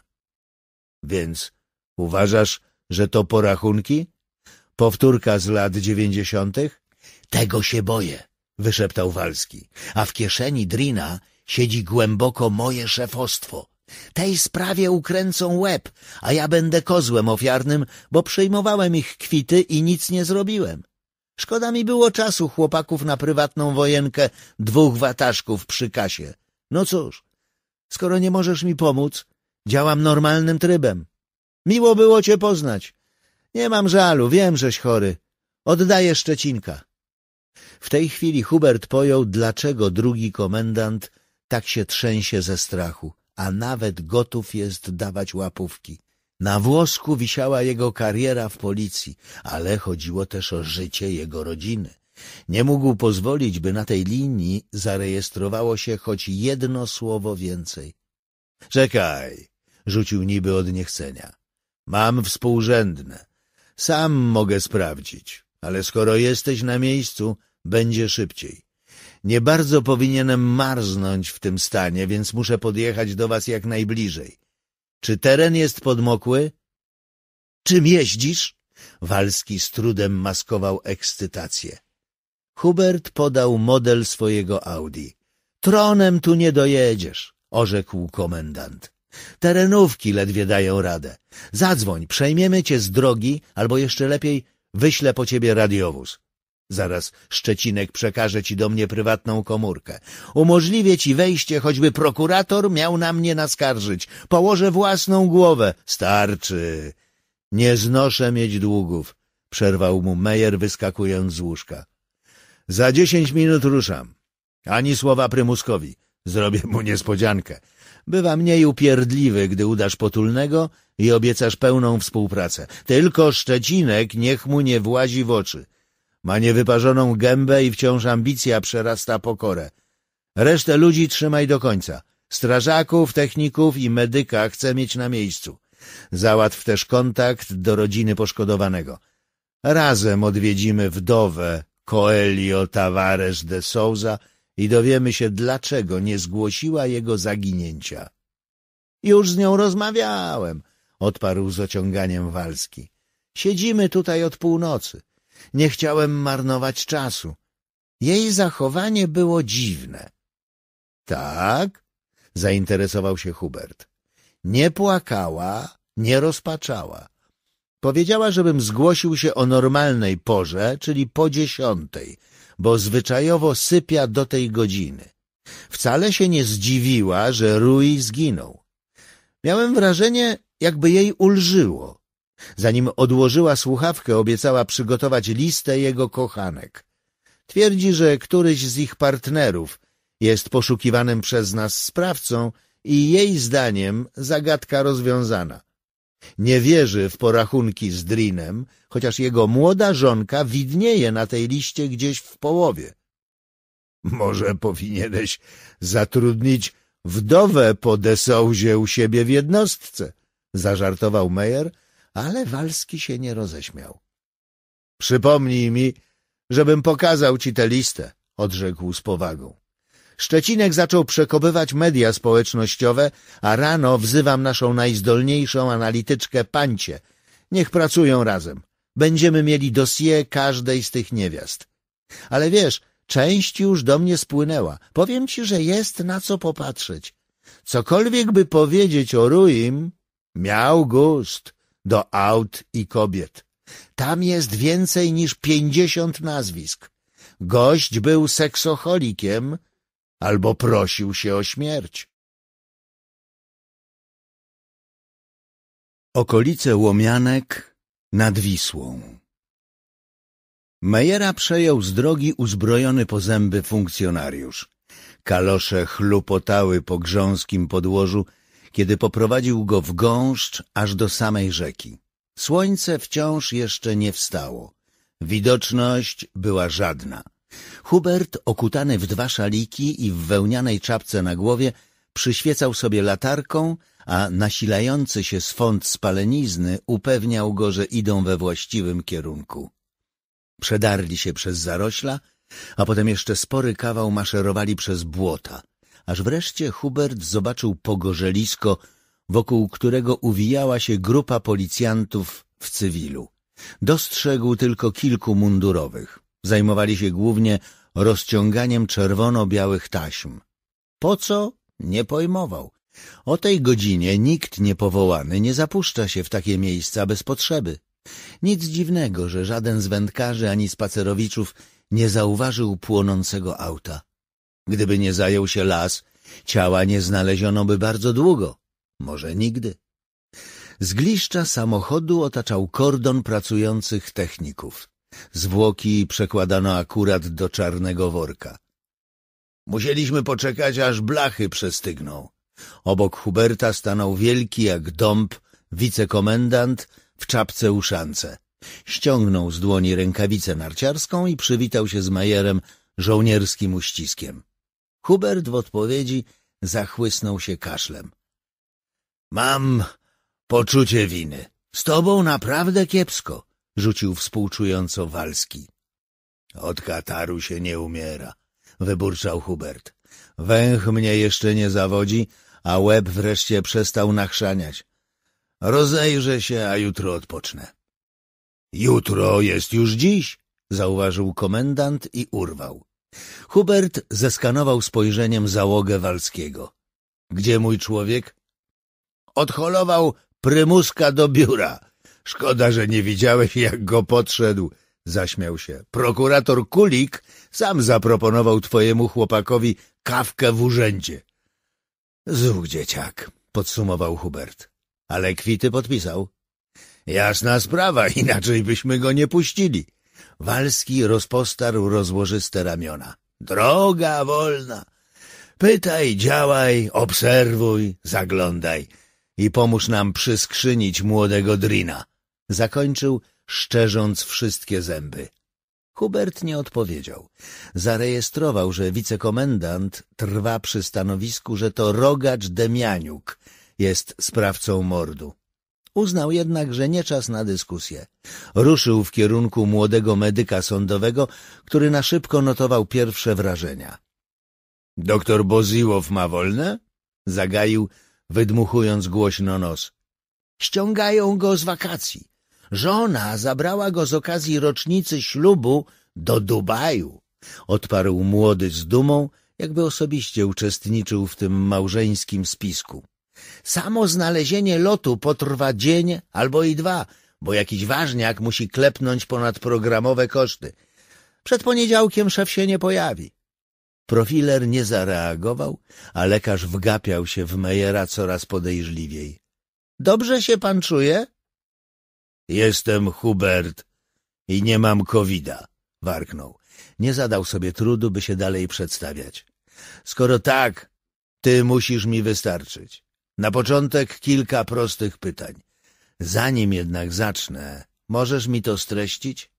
Więc uważasz, że to porachunki? Powtórka z lat dziewięćdziesiątych? Tego się boję, wyszeptał Walski. A w kieszeni Drina siedzi głęboko moje szefostwo. Tej sprawie ukręcą łeb, a ja będę kozłem ofiarnym, bo przejmowałem ich kwity i nic nie zrobiłem. Szkoda mi było czasu chłopaków na prywatną wojenkę dwóch wataszków przy kasie. No cóż, skoro nie możesz mi pomóc, działam normalnym trybem. Miło było cię poznać. Nie mam żalu, wiem, żeś chory. Oddaję Szczecinka. W tej chwili Hubert pojął, dlaczego drugi komendant tak się trzęsie ze strachu, a nawet gotów jest dawać łapówki. Na włosku wisiała jego kariera w policji, ale chodziło też o życie jego rodziny. Nie mógł pozwolić, by na tej linii zarejestrowało się choć jedno słowo więcej. — Czekaj! — rzucił niby od niechcenia. Mam współrzędne. Sam mogę sprawdzić, ale skoro jesteś na miejscu, będzie szybciej. Nie bardzo powinienem marznąć w tym stanie, więc muszę podjechać do was jak najbliżej. Czy teren jest podmokły? Czym jeździsz? Walski z trudem maskował ekscytację. Hubert podał model swojego Audi. Tronem tu nie dojedziesz, orzekł komendant. Terenówki ledwie dają radę. Zadzwoń, przejmiemy cię z drogi, albo jeszcze lepiej, wyślę po ciebie radiowóz. Zaraz Szczecinek przekaże ci do mnie prywatną komórkę. Umożliwię ci wejście, choćby prokurator miał na mnie naskarżyć. Położę własną głowę. Starczy. Nie znoszę mieć długów, przerwał mu Meyer, wyskakując z łóżka. Za dziesięć minut ruszam. Ani słowa prymuskowi. Zrobię mu niespodziankę bywa mniej upierdliwy, gdy udasz potulnego i obiecasz pełną współpracę. Tylko Szczecinek niech mu nie włazi w oczy. Ma niewyparzoną gębę i wciąż ambicja przerasta pokorę. Resztę ludzi trzymaj do końca. Strażaków, techników i medyka chcę mieć na miejscu. Załatw też kontakt do rodziny poszkodowanego. Razem odwiedzimy wdowę Coelio Tavares de Souza, i dowiemy się, dlaczego nie zgłosiła jego zaginięcia. Już z nią rozmawiałem, odparł z ociąganiem Walski. Siedzimy tutaj od północy. Nie chciałem marnować czasu. Jej zachowanie było dziwne. Tak? zainteresował się Hubert. Nie płakała, nie rozpaczała. Powiedziała, żebym zgłosił się o normalnej porze, czyli po dziesiątej, bo zwyczajowo sypia do tej godziny. Wcale się nie zdziwiła, że Rui zginął. Miałem wrażenie, jakby jej ulżyło. Zanim odłożyła słuchawkę, obiecała przygotować listę jego kochanek. Twierdzi, że któryś z ich partnerów jest poszukiwanym przez nas sprawcą i jej zdaniem zagadka rozwiązana. Nie wierzy w porachunki z Drinem, chociaż jego młoda żonka widnieje na tej liście gdzieś w połowie. Może powinieneś zatrudnić wdowę po Desouzie u siebie w jednostce, zażartował Meyer, ale Walski się nie roześmiał. Przypomnij mi, żebym pokazał ci tę listę, odrzekł z powagą. Szczecinek zaczął przekopywać media społecznościowe, a rano wzywam naszą najzdolniejszą analityczkę Pancie. Niech pracują razem. Będziemy mieli dossier każdej z tych niewiast. Ale wiesz, część już do mnie spłynęła. Powiem ci, że jest na co popatrzeć. Cokolwiek by powiedzieć o Ruim, miał gust do aut i kobiet. Tam jest więcej niż pięćdziesiąt nazwisk. Gość był seksocholikiem, albo prosił się o śmierć. Okolice Łomianek nad Wisłą Mejera przejął z drogi uzbrojony po zęby funkcjonariusz. Kalosze chlupotały po grząskim podłożu, kiedy poprowadził go w gąszcz aż do samej rzeki. Słońce wciąż jeszcze nie wstało. Widoczność była żadna. Hubert, okutany w dwa szaliki i w wełnianej czapce na głowie, przyświecał sobie latarką, a nasilający się swąd spalenizny upewniał go, że idą we właściwym kierunku. Przedarli się przez zarośla, a potem jeszcze spory kawał maszerowali przez błota, aż wreszcie Hubert zobaczył pogorzelisko, wokół którego uwijała się grupa policjantów w cywilu. Dostrzegł tylko kilku mundurowych. Zajmowali się głównie rozciąganiem czerwono-białych taśm. Po co? Nie pojmował. O tej godzinie nikt niepowołany nie zapuszcza się w takie miejsca bez potrzeby. Nic dziwnego, że żaden z wędkarzy ani spacerowiczów nie zauważył płonącego auta. Gdyby nie zajął się las, ciała nie znaleziono by bardzo długo, może nigdy. Zgliszcza samochodu otaczał kordon pracujących techników. Zwłoki przekładano akurat do czarnego worka. Musieliśmy poczekać, aż blachy przestygną. Obok Huberta stanął wielki jak dąb wicekomendant w czapce uszance. Ściągnął z dłoni rękawicę narciarską i przywitał się z Majerem żołnierskim uściskiem. Hubert w odpowiedzi zachłysnął się kaszlem. — Mam poczucie winy. Z tobą naprawdę kiepsko rzucił współczująco Walski. Od Kataru się nie umiera, wyburczał Hubert. Węch mnie jeszcze nie zawodzi, a łeb wreszcie przestał nachrzaniać. Rozejrzę się, a jutro odpocznę. Jutro jest już dziś, zauważył komendant i urwał. Hubert zeskanował spojrzeniem załogę Walskiego. Gdzie mój człowiek? Odholował prymuska do biura, Szkoda, że nie widziałeś, jak go podszedł. Zaśmiał się. Prokurator Kulik sam zaproponował twojemu chłopakowi kawkę w urzędzie. Zuch dzieciak, podsumował Hubert. Ale kwity podpisał. Jasna sprawa, inaczej byśmy go nie puścili. Walski rozpostarł rozłożyste ramiona. Droga wolna. Pytaj, działaj, obserwuj, zaglądaj i pomóż nam przyskrzynić młodego drina. Zakończył, szczerząc wszystkie zęby. Hubert nie odpowiedział. Zarejestrował, że wicekomendant trwa przy stanowisku, że to rogacz Demianiuk jest sprawcą mordu. Uznał jednak, że nie czas na dyskusję. Ruszył w kierunku młodego medyka sądowego, który na szybko notował pierwsze wrażenia. — Doktor Boziłow ma wolne? — zagaił, wydmuchując głośno nos. — Ściągają go z wakacji. Żona zabrała go z okazji rocznicy ślubu do Dubaju, odparł młody z dumą, jakby osobiście uczestniczył w tym małżeńskim spisku. Samo znalezienie lotu potrwa dzień albo i dwa, bo jakiś ważniak musi klepnąć ponad programowe koszty. Przed poniedziałkiem szef się nie pojawi. Profiler nie zareagował, a lekarz wgapiał się w Mejera coraz podejrzliwiej. — Dobrze się pan czuje? Jestem Hubert i nie mam covida, warknął. Nie zadał sobie trudu, by się dalej przedstawiać. Skoro tak, ty musisz mi wystarczyć. Na początek kilka prostych pytań. Zanim jednak zacznę, możesz mi to streścić?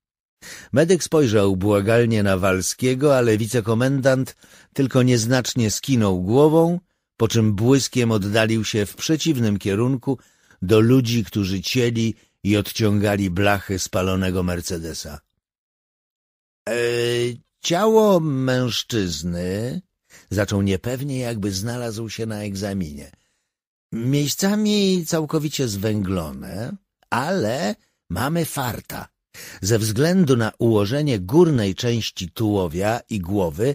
Medyk spojrzał błagalnie na Walskiego, ale wicekomendant tylko nieznacznie skinął głową, po czym błyskiem oddalił się w przeciwnym kierunku do ludzi, którzy cieli i odciągali blachy spalonego Mercedesa. E, ciało mężczyzny zaczął niepewnie, jakby znalazł się na egzaminie. Miejscami całkowicie zwęglone, ale mamy farta. Ze względu na ułożenie górnej części tułowia i głowy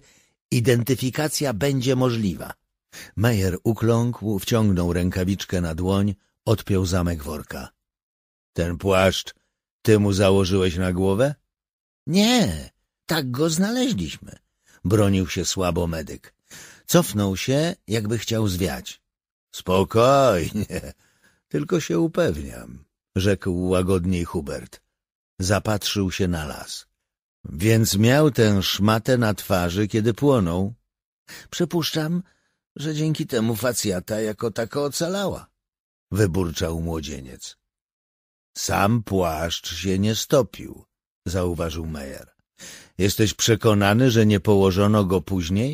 identyfikacja będzie możliwa. Meyer ukląkł, wciągnął rękawiczkę na dłoń, odpiął zamek worka. Ten płaszcz ty mu założyłeś na głowę? Nie, tak go znaleźliśmy. Bronił się słabo medyk. Cofnął się, jakby chciał zwiać. Spokojnie, tylko się upewniam, rzekł łagodniej Hubert. Zapatrzył się na las. Więc miał tę szmatę na twarzy, kiedy płonął. Przypuszczam, że dzięki temu facjata jako taka ocalała, wyburczał młodzieniec. Sam płaszcz się nie stopił, zauważył Meyer. Jesteś przekonany, że nie położono go później?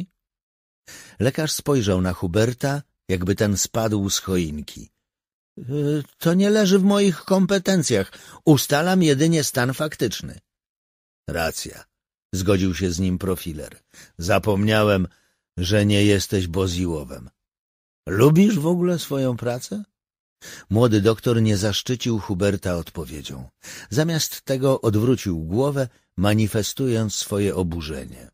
Lekarz spojrzał na Huberta, jakby ten spadł z choinki. E, to nie leży w moich kompetencjach. Ustalam jedynie stan faktyczny. Racja, zgodził się z nim profiler. Zapomniałem, że nie jesteś boziłowem. Lubisz w ogóle swoją pracę? Młody doktor nie zaszczycił Huberta odpowiedzią. Zamiast tego odwrócił głowę, manifestując swoje oburzenie.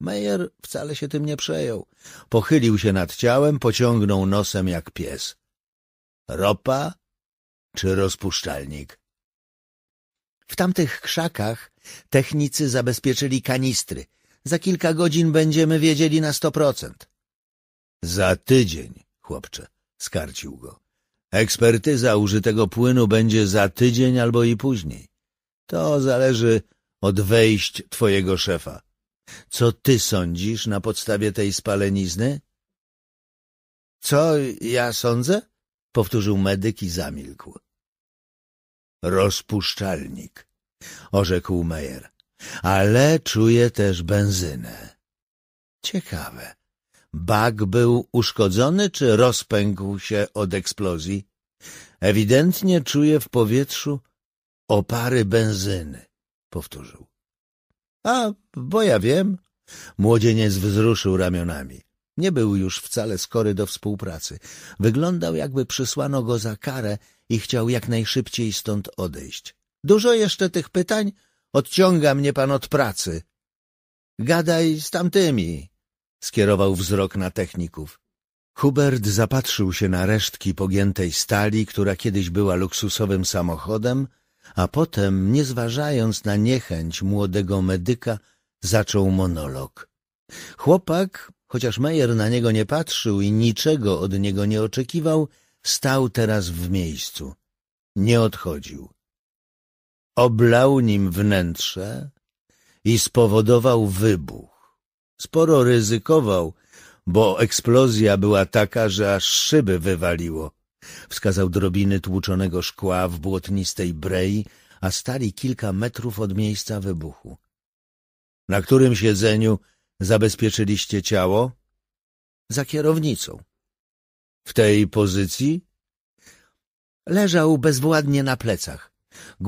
Meyer wcale się tym nie przejął. Pochylił się nad ciałem, pociągnął nosem jak pies. Ropa czy rozpuszczalnik? W tamtych krzakach technicy zabezpieczyli kanistry. Za kilka godzin będziemy wiedzieli na sto procent. Za tydzień, chłopcze, skarcił go. Ekspertyza użytego płynu będzie za tydzień albo i później. To zależy od wejść twojego szefa. Co ty sądzisz na podstawie tej spalenizny? Co ja sądzę? Powtórzył medyk i zamilkł. Rozpuszczalnik, orzekł Meyer, ale czuję też benzynę. Ciekawe. Bag był uszkodzony czy rozpękł się od eksplozji? Ewidentnie czuje w powietrzu opary benzyny, powtórzył. A, bo ja wiem. Młodzieniec wzruszył ramionami. Nie był już wcale skory do współpracy. Wyglądał, jakby przysłano go za karę i chciał jak najszybciej stąd odejść. Dużo jeszcze tych pytań? Odciąga mnie pan od pracy. Gadaj z tamtymi, Skierował wzrok na techników. Hubert zapatrzył się na resztki pogiętej stali, która kiedyś była luksusowym samochodem, a potem, nie zważając na niechęć młodego medyka, zaczął monolog. Chłopak, chociaż Meyer na niego nie patrzył i niczego od niego nie oczekiwał, stał teraz w miejscu. Nie odchodził. Oblał nim wnętrze i spowodował wybuch sporo ryzykował, bo eksplozja była taka, że aż szyby wywaliło. Wskazał drobiny tłuczonego szkła w błotnistej brei, a stali kilka metrów od miejsca wybuchu. Na którym siedzeniu zabezpieczyliście ciało? Za kierownicą. W tej pozycji? Leżał bezwładnie na plecach.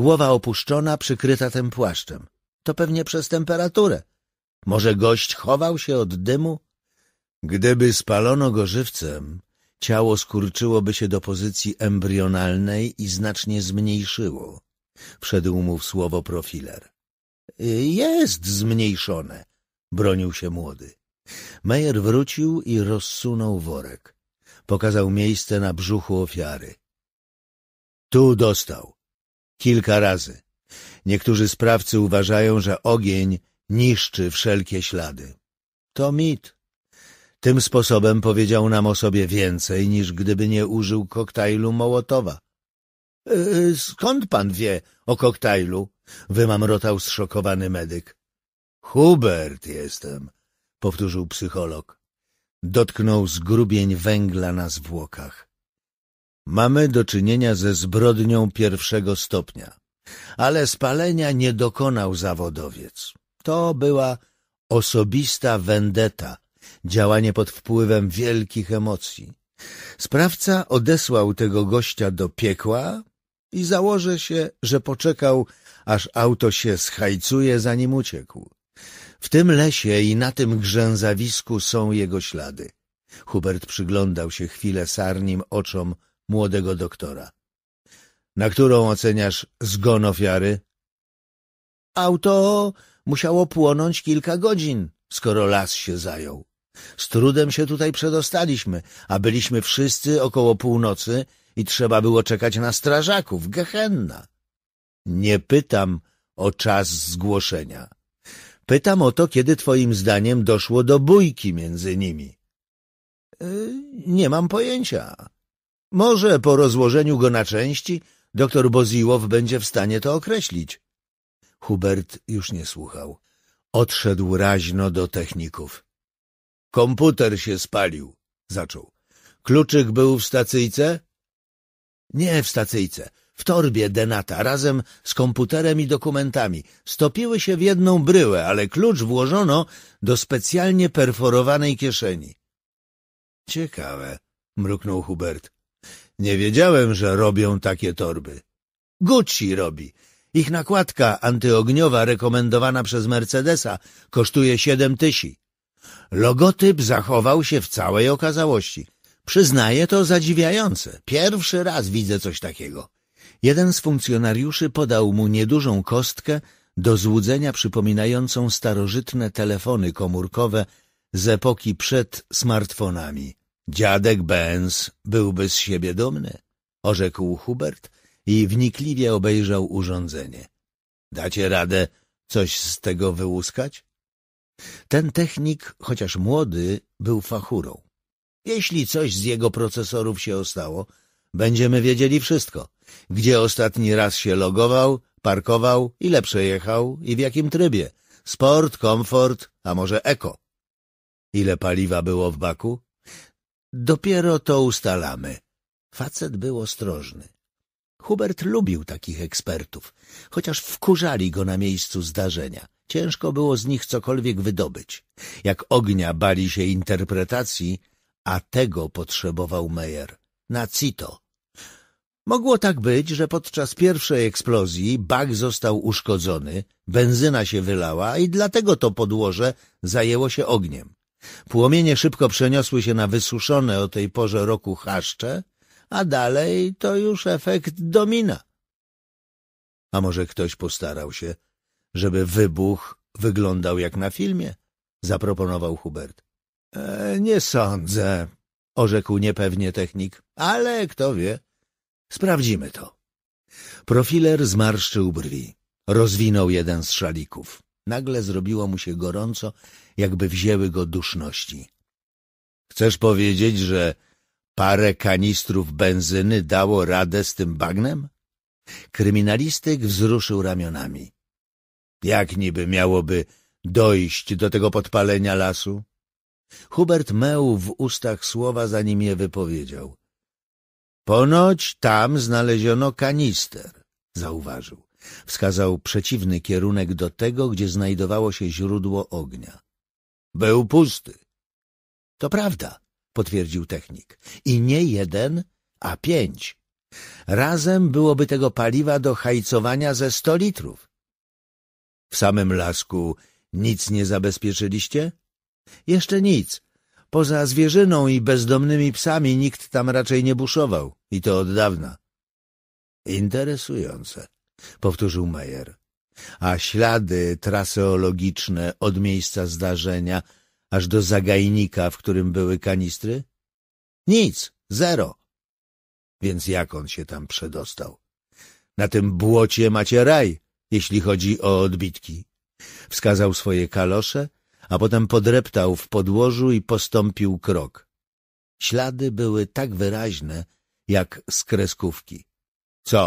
Głowa opuszczona, przykryta tym płaszczem. To pewnie przez temperaturę. Może gość chował się od dymu? Gdyby spalono go żywcem, ciało skurczyłoby się do pozycji embrionalnej i znacznie zmniejszyło. Wszedł mu w słowo profiler. Jest zmniejszone, bronił się młody. Meyer wrócił i rozsunął worek. Pokazał miejsce na brzuchu ofiary. Tu dostał. Kilka razy. Niektórzy sprawcy uważają, że ogień niszczy wszelkie ślady. To mit. Tym sposobem powiedział nam o sobie więcej, niż gdyby nie użył koktajlu Mołotowa. E, e, skąd pan wie o koktajlu? Wymamrotał zszokowany medyk. Hubert jestem, powtórzył psycholog. Dotknął zgrubień węgla na zwłokach. Mamy do czynienia ze zbrodnią pierwszego stopnia, ale spalenia nie dokonał zawodowiec. To była osobista vendetta, działanie pod wpływem wielkich emocji. Sprawca odesłał tego gościa do piekła i założę się, że poczekał, aż auto się schajcuje, zanim uciekł. W tym lesie i na tym grzęzawisku są jego ślady. Hubert przyglądał się chwilę sarnim oczom młodego doktora. Na którą oceniasz zgon ofiary? Auto musiało płonąć kilka godzin, skoro las się zajął. Z trudem się tutaj przedostaliśmy, a byliśmy wszyscy około północy i trzeba było czekać na strażaków, gehenna. Nie pytam o czas zgłoszenia. Pytam o to, kiedy twoim zdaniem doszło do bójki między nimi. E, nie mam pojęcia. Może po rozłożeniu go na części doktor Boziłow będzie w stanie to określić. Hubert już nie słuchał. Odszedł raźno do techników. Komputer się spalił, zaczął. Kluczyk był w stacyjce? Nie w stacyjce. W torbie Denata, razem z komputerem i dokumentami. Stopiły się w jedną bryłę, ale klucz włożono do specjalnie perforowanej kieszeni. Ciekawe, mruknął Hubert. Nie wiedziałem, że robią takie torby. Gucci robi. Ich nakładka antyogniowa rekomendowana przez Mercedesa kosztuje siedem tysi. Logotyp zachował się w całej okazałości. Przyznaję to zadziwiające. Pierwszy raz widzę coś takiego. Jeden z funkcjonariuszy podał mu niedużą kostkę do złudzenia przypominającą starożytne telefony komórkowe z epoki przed smartfonami. Dziadek Benz byłby z siebie dumny, orzekł Hubert, i wnikliwie obejrzał urządzenie. Dacie radę coś z tego wyłuskać? Ten technik, chociaż młody, był fachurą. Jeśli coś z jego procesorów się ostało, będziemy wiedzieli wszystko. Gdzie ostatni raz się logował, parkował, ile przejechał i w jakim trybie. Sport, komfort, a może eko. Ile paliwa było w baku? Dopiero to ustalamy. Facet był ostrożny. Hubert lubił takich ekspertów, chociaż wkurzali go na miejscu zdarzenia. Ciężko było z nich cokolwiek wydobyć. Jak ognia bali się interpretacji, a tego potrzebował Meyer. Na cito. Mogło tak być, że podczas pierwszej eksplozji bak został uszkodzony, benzyna się wylała i dlatego to podłoże zajęło się ogniem. Płomienie szybko przeniosły się na wysuszone o tej porze roku chaszcze, a dalej to już efekt domina. A może ktoś postarał się, żeby wybuch wyglądał jak na filmie? Zaproponował Hubert. E, nie sądzę, orzekł niepewnie technik, ale kto wie. Sprawdzimy to. Profiler zmarszczył brwi. Rozwinął jeden z szalików. Nagle zrobiło mu się gorąco, jakby wzięły go duszności. — Chcesz powiedzieć, że Parę kanistrów benzyny dało radę z tym bagnem? Kryminalistyk wzruszył ramionami. Jak niby miałoby dojść do tego podpalenia lasu? Hubert meł w ustach słowa, zanim je wypowiedział. Ponoć tam znaleziono kanister, zauważył. Wskazał przeciwny kierunek do tego, gdzie znajdowało się źródło ognia. Był pusty. To prawda, potwierdził technik. I nie jeden, a pięć. Razem byłoby tego paliwa do hajcowania ze sto litrów. W samym lasku nic nie zabezpieczyliście? Jeszcze nic. Poza zwierzyną i bezdomnymi psami nikt tam raczej nie buszował. I to od dawna. Interesujące, powtórzył Meyer. A ślady traseologiczne od miejsca zdarzenia aż do zagajnika, w którym były kanistry? Nic, zero. Więc jak on się tam przedostał? Na tym błocie macie raj, jeśli chodzi o odbitki. Wskazał swoje kalosze, a potem podreptał w podłożu i postąpił krok. Ślady były tak wyraźne, jak z kreskówki. Co,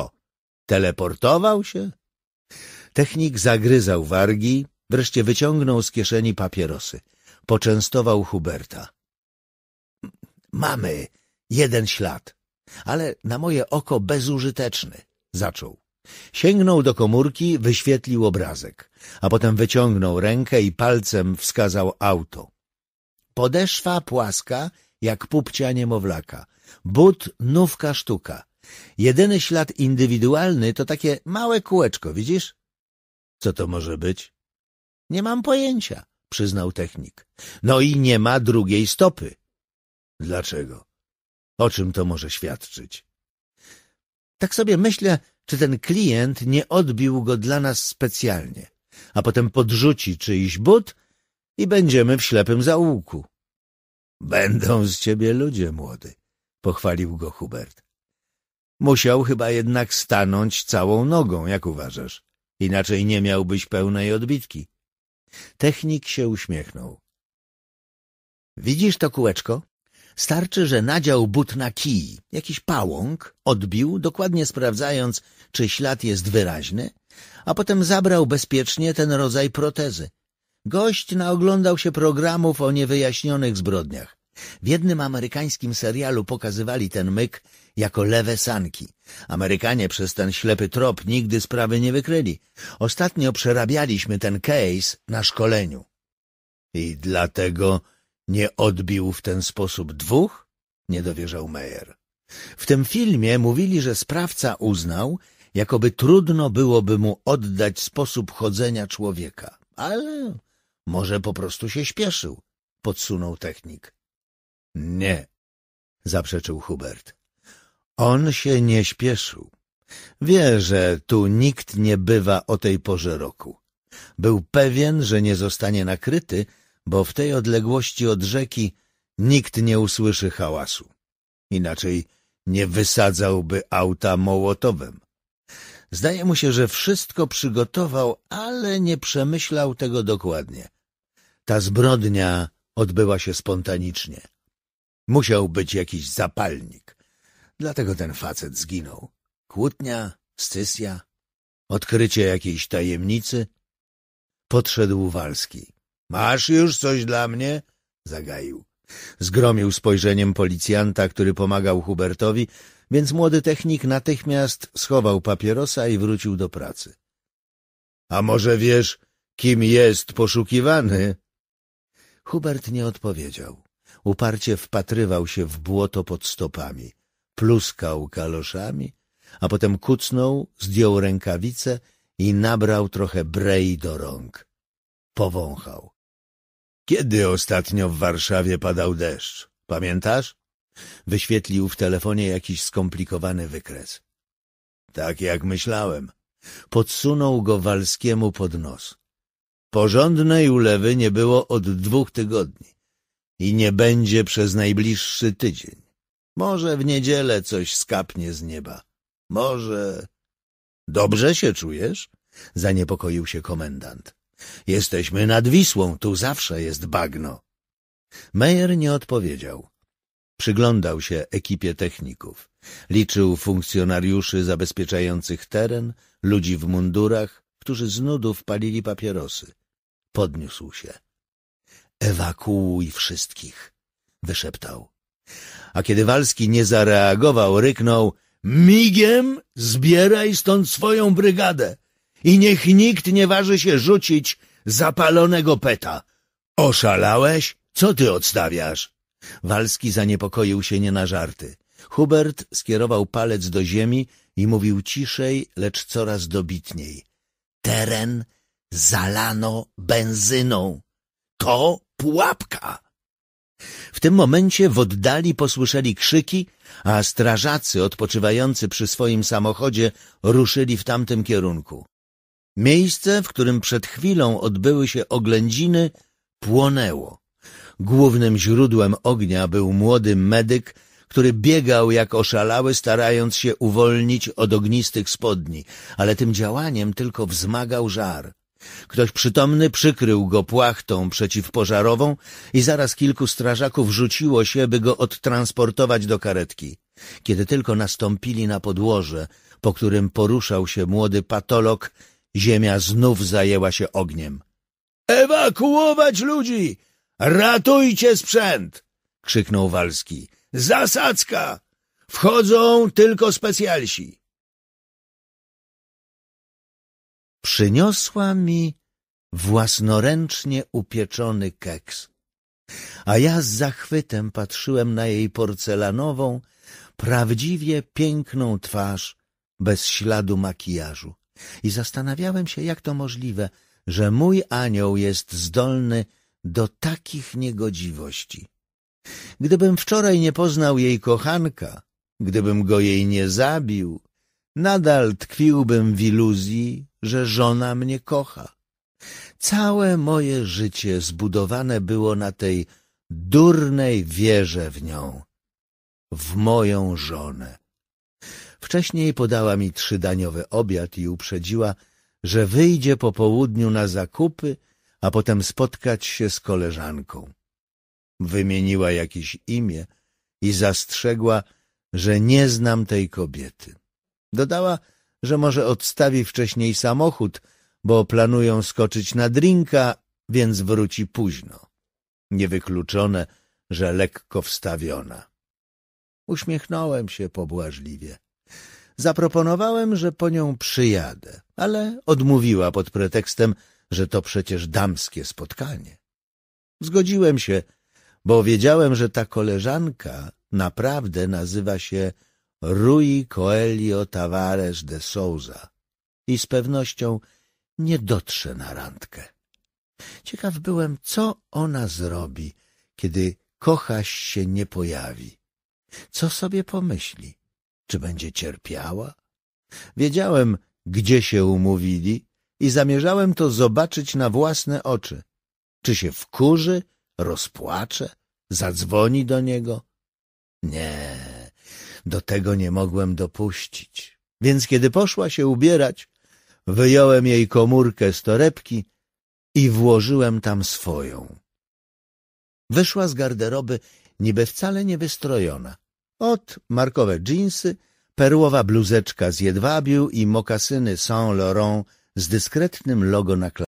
teleportował się? Technik zagryzał wargi, wreszcie wyciągnął z kieszeni papierosy. Poczęstował Huberta. Mamy jeden ślad, ale na moje oko bezużyteczny, zaczął. Sięgnął do komórki, wyświetlił obrazek, a potem wyciągnął rękę i palcem wskazał auto. Podeszwa płaska jak pupcia niemowlaka, but nówka sztuka. Jedyny ślad indywidualny to takie małe kółeczko, widzisz? Co to może być? Nie mam pojęcia przyznał technik. No i nie ma drugiej stopy. Dlaczego? O czym to może świadczyć? Tak sobie myślę, czy ten klient nie odbił go dla nas specjalnie, a potem podrzuci czyjś but i będziemy w ślepym zaułku. Będą z ciebie ludzie, młody, pochwalił go Hubert. Musiał chyba jednak stanąć całą nogą, jak uważasz. Inaczej nie miałbyś pełnej odbitki. Technik się uśmiechnął. Widzisz to kółeczko? Starczy, że nadział but na kij, jakiś pałąk, odbił, dokładnie sprawdzając, czy ślad jest wyraźny, a potem zabrał bezpiecznie ten rodzaj protezy. Gość naoglądał się programów o niewyjaśnionych zbrodniach. W jednym amerykańskim serialu pokazywali ten myk jako lewe sanki. Amerykanie przez ten ślepy trop nigdy sprawy nie wykryli. Ostatnio przerabialiśmy ten case na szkoleniu. I dlatego nie odbił w ten sposób dwóch? Nie dowierzał Meyer. W tym filmie mówili, że sprawca uznał, jakoby trudno byłoby mu oddać sposób chodzenia człowieka. Ale może po prostu się śpieszył, podsunął technik. Nie, zaprzeczył Hubert. On się nie śpieszył. Wie, że tu nikt nie bywa o tej porze roku. Był pewien, że nie zostanie nakryty, bo w tej odległości od rzeki nikt nie usłyszy hałasu. Inaczej nie wysadzałby auta mołotowem. Zdaje mu się, że wszystko przygotował, ale nie przemyślał tego dokładnie. Ta zbrodnia odbyła się spontanicznie. Musiał być jakiś zapalnik. Dlatego ten facet zginął. Kłótnia? scysja, Odkrycie jakiejś tajemnicy? Podszedł Walski. Masz już coś dla mnie? Zagaił. Zgromił spojrzeniem policjanta, który pomagał Hubertowi, więc młody technik natychmiast schował papierosa i wrócił do pracy. A może wiesz, kim jest poszukiwany? Hubert nie odpowiedział. Uparcie wpatrywał się w błoto pod stopami pluskał kaloszami, a potem kucnął, zdjął rękawice i nabrał trochę brei do rąk. Powąchał. Kiedy ostatnio w Warszawie padał deszcz? Pamiętasz? Wyświetlił w telefonie jakiś skomplikowany wykres. Tak jak myślałem. Podsunął go Walskiemu pod nos. Porządnej ulewy nie było od dwóch tygodni i nie będzie przez najbliższy tydzień. Może w niedzielę coś skapnie z nieba. Może... Dobrze się czujesz? Zaniepokoił się komendant. Jesteśmy nad Wisłą, tu zawsze jest bagno. Meyer nie odpowiedział. Przyglądał się ekipie techników. Liczył funkcjonariuszy zabezpieczających teren, ludzi w mundurach, którzy z nudów palili papierosy. Podniósł się. Ewakuuj wszystkich, wyszeptał. A kiedy Walski nie zareagował, ryknął Migiem zbieraj stąd swoją brygadę i niech nikt nie waży się rzucić zapalonego peta. Oszalałeś? Co ty odstawiasz? Walski zaniepokoił się nie na żarty. Hubert skierował palec do ziemi i mówił ciszej, lecz coraz dobitniej. Teren zalano benzyną. To pułapka! W tym momencie w oddali posłyszeli krzyki, a strażacy odpoczywający przy swoim samochodzie ruszyli w tamtym kierunku. Miejsce, w którym przed chwilą odbyły się oględziny, płonęło. Głównym źródłem ognia był młody medyk, który biegał jak oszalały, starając się uwolnić od ognistych spodni, ale tym działaniem tylko wzmagał żar. Ktoś przytomny przykrył go płachtą przeciwpożarową i zaraz kilku strażaków rzuciło się, by go odtransportować do karetki. Kiedy tylko nastąpili na podłoże, po którym poruszał się młody patolog, ziemia znów zajęła się ogniem. — Ewakuować ludzi! Ratujcie sprzęt! — krzyknął Walski. — Zasadzka! Wchodzą tylko specjalsi! Przyniosła mi własnoręcznie upieczony keks, a ja z zachwytem patrzyłem na jej porcelanową, prawdziwie piękną twarz bez śladu makijażu i zastanawiałem się, jak to możliwe, że mój anioł jest zdolny do takich niegodziwości. Gdybym wczoraj nie poznał jej kochanka, gdybym go jej nie zabił, nadal tkwiłbym w iluzji, że żona mnie kocha. Całe moje życie zbudowane było na tej durnej wierze w nią, w moją żonę. Wcześniej podała mi trzydaniowy obiad i uprzedziła, że wyjdzie po południu na zakupy, a potem spotkać się z koleżanką. Wymieniła jakieś imię i zastrzegła, że nie znam tej kobiety. Dodała, że może odstawi wcześniej samochód, bo planują skoczyć na drinka, więc wróci późno. Niewykluczone, że lekko wstawiona. Uśmiechnąłem się pobłażliwie. Zaproponowałem, że po nią przyjadę, ale odmówiła pod pretekstem, że to przecież damskie spotkanie. Zgodziłem się, bo wiedziałem, że ta koleżanka naprawdę nazywa się Rui Coelho Tavares de Souza i z pewnością nie dotrze na randkę. Ciekaw byłem, co ona zrobi, kiedy kochaś się nie pojawi. Co sobie pomyśli? Czy będzie cierpiała? Wiedziałem, gdzie się umówili i zamierzałem to zobaczyć na własne oczy. Czy się wkurzy, rozpłacze, zadzwoni do niego? Nie, do tego nie mogłem dopuścić. Więc kiedy poszła się ubierać, wyjąłem jej komórkę z torebki i włożyłem tam swoją. Wyszła z garderoby niby wcale niewystrojona. Od markowe dżinsy, perłowa bluzeczka z jedwabiu i mokasyny Saint Laurent z dyskretnym logo na klasie.